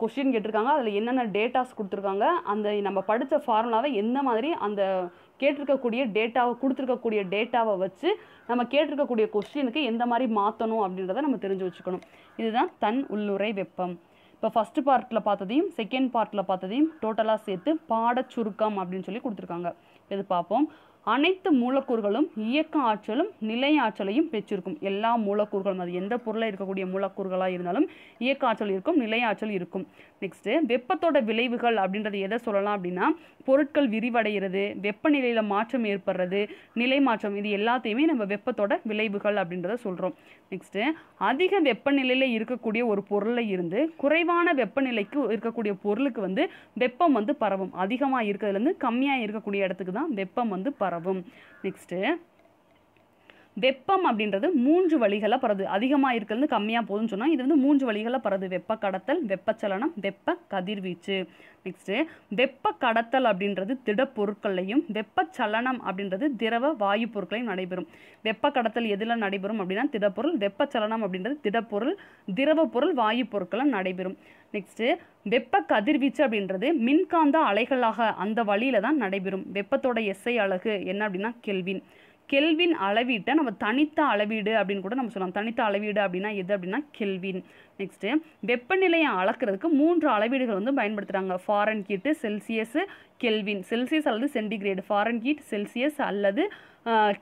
கொஷின் கேட்டிருக்காங்க அதில் என்னென்ன டேட்டாஸ் கொடுத்துருக்காங்க அந்த நம்ம படித்த ஃபார்முலாவை எந்த மாதிரி அந்த கேட்டிருக்கக்கூடிய டேட்டாவை கொடுத்துருக்கக்கூடிய டேட்டாவை வச்சு நம்ம கேட்டிருக்கக்கூடிய கொஷினுக்கு எந்த மாதிரி மாற்றணும் அப்படின்றத நம்ம தெரிஞ்சு வச்சுக்கணும் இதுதான் தன் உள்ளுரை வெப்பம் இப்போ ஃபஸ்ட்டு பார்ட்டில் பார்த்ததையும் செகண்ட் பார்ட்டில் பார்த்ததையும் டோட்டலாக சேர்த்து பாட சுருக்கம் அப்படின்னு சொல்லி கொடுத்துருக்காங்க இது பார்ப்போம் அனைத்து மூலக்கூறுகளும் இயக்க ஆற்றலும் நிலை ஆற்றலையும் பெற்றிருக்கும் எல்லா மூலக்கூறுகளும் அது எந்த பொருளாக இருக்கக்கூடிய மூலக்கூறுகளாக இருந்தாலும் இயக்க ஆற்றல் இருக்கும் நிலை ஆற்றல் இருக்கும் நெக்ஸ்ட்டு வெப்பத்தோட விளைவுகள் அப்படின்றது எதை சொல்லலாம் அப்படின்னா பொருட்கள் விரிவடைகிறது வெப்பநிலையில் மாற்றம் ஏற்படுறது நிலை மாற்றம் இது எல்லாத்தையுமே நம்ம வெப்பத்தோட விளைவுகள் அப்படின்றத சொல்கிறோம் நெக்ஸ்ட்டு அதிக வெப்பநிலையில் இருக்கக்கூடிய ஒரு பொருளை இருந்து குறைவான வெப்பநிலைக்கு இருக்கக்கூடிய பொருளுக்கு வந்து வெப்பம் வந்து பரவும் அதிகமாக இருக்கிறதுலேருந்து கம்மியாக இருக்கக்கூடிய இடத்துக்கு தான் வெப்பம் வந்து பரவும் நெக்ஸ்ட்டு வெப்பம் அப்படின்றது மூன்று வழிகளில் பரது அதிகமாக இருக்கிறது கம்மியாக போகுதுன்னு சொன்னால் இது வந்து மூன்று வழிகளில் பரது வெப்ப கடத்தல் வெப்பச்சலனம் வெப்ப கதிர்வீச்சு நெக்ஸ்ட்டு வெப்ப கடத்தல் அப்படின்றது திடப்பொருட்களையும் வெப்பச்சலனம் அப்படின்றது திரவ வாயு பொருட்களையும் நடைபெறும் வெப்ப கடத்தல் எதில் நடைபெறும் அப்படின்னா திடப்பொருள் வெப்பச்சலனம் அப்படின்றது திடப்பொருள் திரவ பொருள் வாயு பொருட்களும் நடைபெறும் நெக்ஸ்ட்டு வெப்ப கதிர்வீச்சு அப்படின்றது மின்காந்த அலைகளாக அந்த வழியில் தான் நடைபெறும் வெப்பத்தோட எஸ்ஐ அழகு என்ன அப்படின்னா கெல்வின் கெல்வின் அளவீட்டை நம்ம தனித்த அளவீடு அப்படின்னு கூட நம்ம சொல்லலாம் தனித்த அளவீடு அப்படின்னா எது அப்படின்னா கெல்வின் நெக்ஸ்ட்டு வெப்பநிலையை அளக்கிறதுக்கு மூன்று அளவீடுகள் வந்து பயன்படுத்துகிறாங்க Fahrenheit Celsius Kelvin Celsius அல்லது சென்டிகிரேடு ஃபாரன் கீட் செல்சியஸ் அல்லது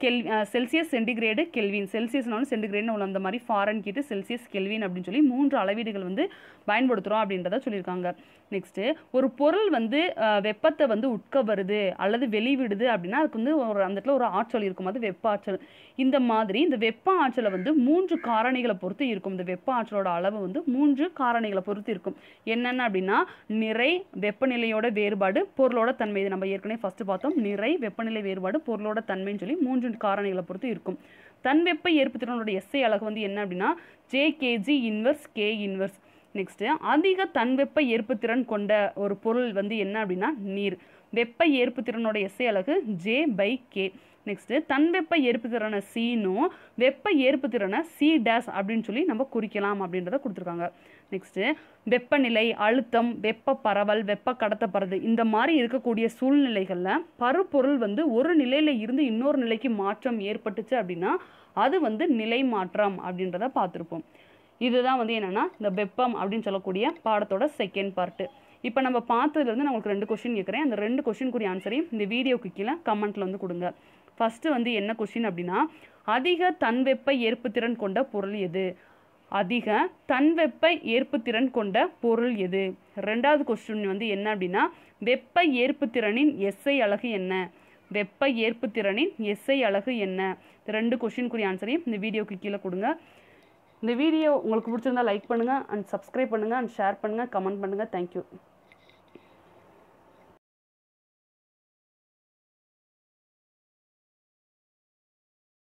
கெல் செல்சியஸ் சென்டிகிரேடு கெல்வின் செல்சியஸ்னாலும் சென்டிகிரேட்னு உள்ள அந்த மாதிரி ஃபாரன் கீட்டு செல்சியஸ் கெல்வின் அப்படின்னு சொல்லி மூன்று அளவீடுகள் வந்து பயன்படுத்துகிறோம் அப்படின்றத சொல்லியிருக்காங்க நெக்ஸ்ட்டு ஒரு பொருள் வந்து வெப்பத்தை வந்து உட்க வருது அல்லது வெளிவிடுது அப்படின்னா அதுக்கு வந்து ஒரு அந்த இடத்துல ஒரு ஆற்றல் இருக்கும் அது வெப்ப ஆற்றல் இந்த மாதிரி இந்த வெப்ப ஆற்றலை வந்து மூன்று காரணிகளை பொறுத்து இருக்கும் இந்த வெப்ப ஆற்றலோட அளவு வந்து மூன்று காரணிகளை பொறுத்து இருக்கும் என்னென்ன அப்படின்னா நிறை வெப்பநிலையோட வேறுபாடு பொருளோட தன்மை இது நம்ம ஏற்கனவே ஃபஸ்ட்டு பார்த்தோம் நிறை வெப்பநிலை வேறுபாடு பொருளோட தன்மைன்னு சொல்லி சொல்லி மூன்று காரணிகளை பொறுத்து இருக்கும் தன்வெப்ப திறனுடைய எஸ்ஐ அழகு வந்து என்ன அப்படின்னா J KG inverse K inverse next அதிக தன்வெப்ப திறன் கொண்ட ஒரு பொருள் வந்து என்ன அப்படின்னா நீர் வெப்ப திறனுடைய எஸ்ஐ அழகு ஜே பை கே நெக்ஸ்ட்டு தன்வெப்ப திறனை சீனும் வெப்ப திறனை சி டேஸ் அப்படின்னு சொல்லி நம்ம குறிக்கலாம் அப்படின்றத கொடுத்துருக்காங்க நெக்ஸ்ட்டு வெப்பநிலை அழுத்தம் வெப்ப பரவல் வெப்ப கடத்தப்படுறது இந்த மாதிரி இருக்கக்கூடிய சூழ்நிலைகளில் பருப்பொருள் வந்து ஒரு நிலையில் இருந்து இன்னொரு நிலைக்கு மாற்றம் ஏற்பட்டுச்சு அப்படின்னா அது வந்து நிலை மாற்றம் அப்படின்றத பார்த்துருப்போம் இதுதான் வந்து என்னென்னா இந்த வெப்பம் அப்படின்னு சொல்லக்கூடிய பாடத்தோட செகண்ட் பார்ட்டு இப்போ நம்ம பார்த்ததுலேருந்து நம்மளுக்கு ரெண்டு கொஷின் கேட்குறேன் அந்த ரெண்டு கொஷினுக்குரிய ஆன்சரையும் இந்த வீடியோக்கு கீழே கமெண்ட்டில் வந்து கொடுங்க ஃபஸ்ட்டு வந்து என்ன கொஷின் அப்படின்னா அதிக தன் வெப்ப ஏற்புத்திறன் கொண்ட பொருள் எது அதிக தன்வெப்ப ஏற்புத்திறன் கொண்ட பொருள் எது ரெண்டாவது கொஸ்டின் வந்து என்ன அப்படின்னா வெப்ப ஏற்புத்திறனின் எஸ்ஐ அழகு என்ன வெப்ப ஏற்புத்திறனின் எஸ்ஐ அழகு என்ன ரெண்டு கொஷினுக்குரிய ஆன்சரையும் இந்த வீடியோக்கு கீழே கொடுங்க இந்த வீடியோ உங்களுக்கு பிடிச்சிருந்தா லைக் பண்ணுங்கள் அண்ட் சப்ஸ்கிரைப் பண்ணுங்கள் அண்ட் ஷேர் பண்ணுங்கள் கமெண்ட் பண்ணுங்கள் தேங்க்யூ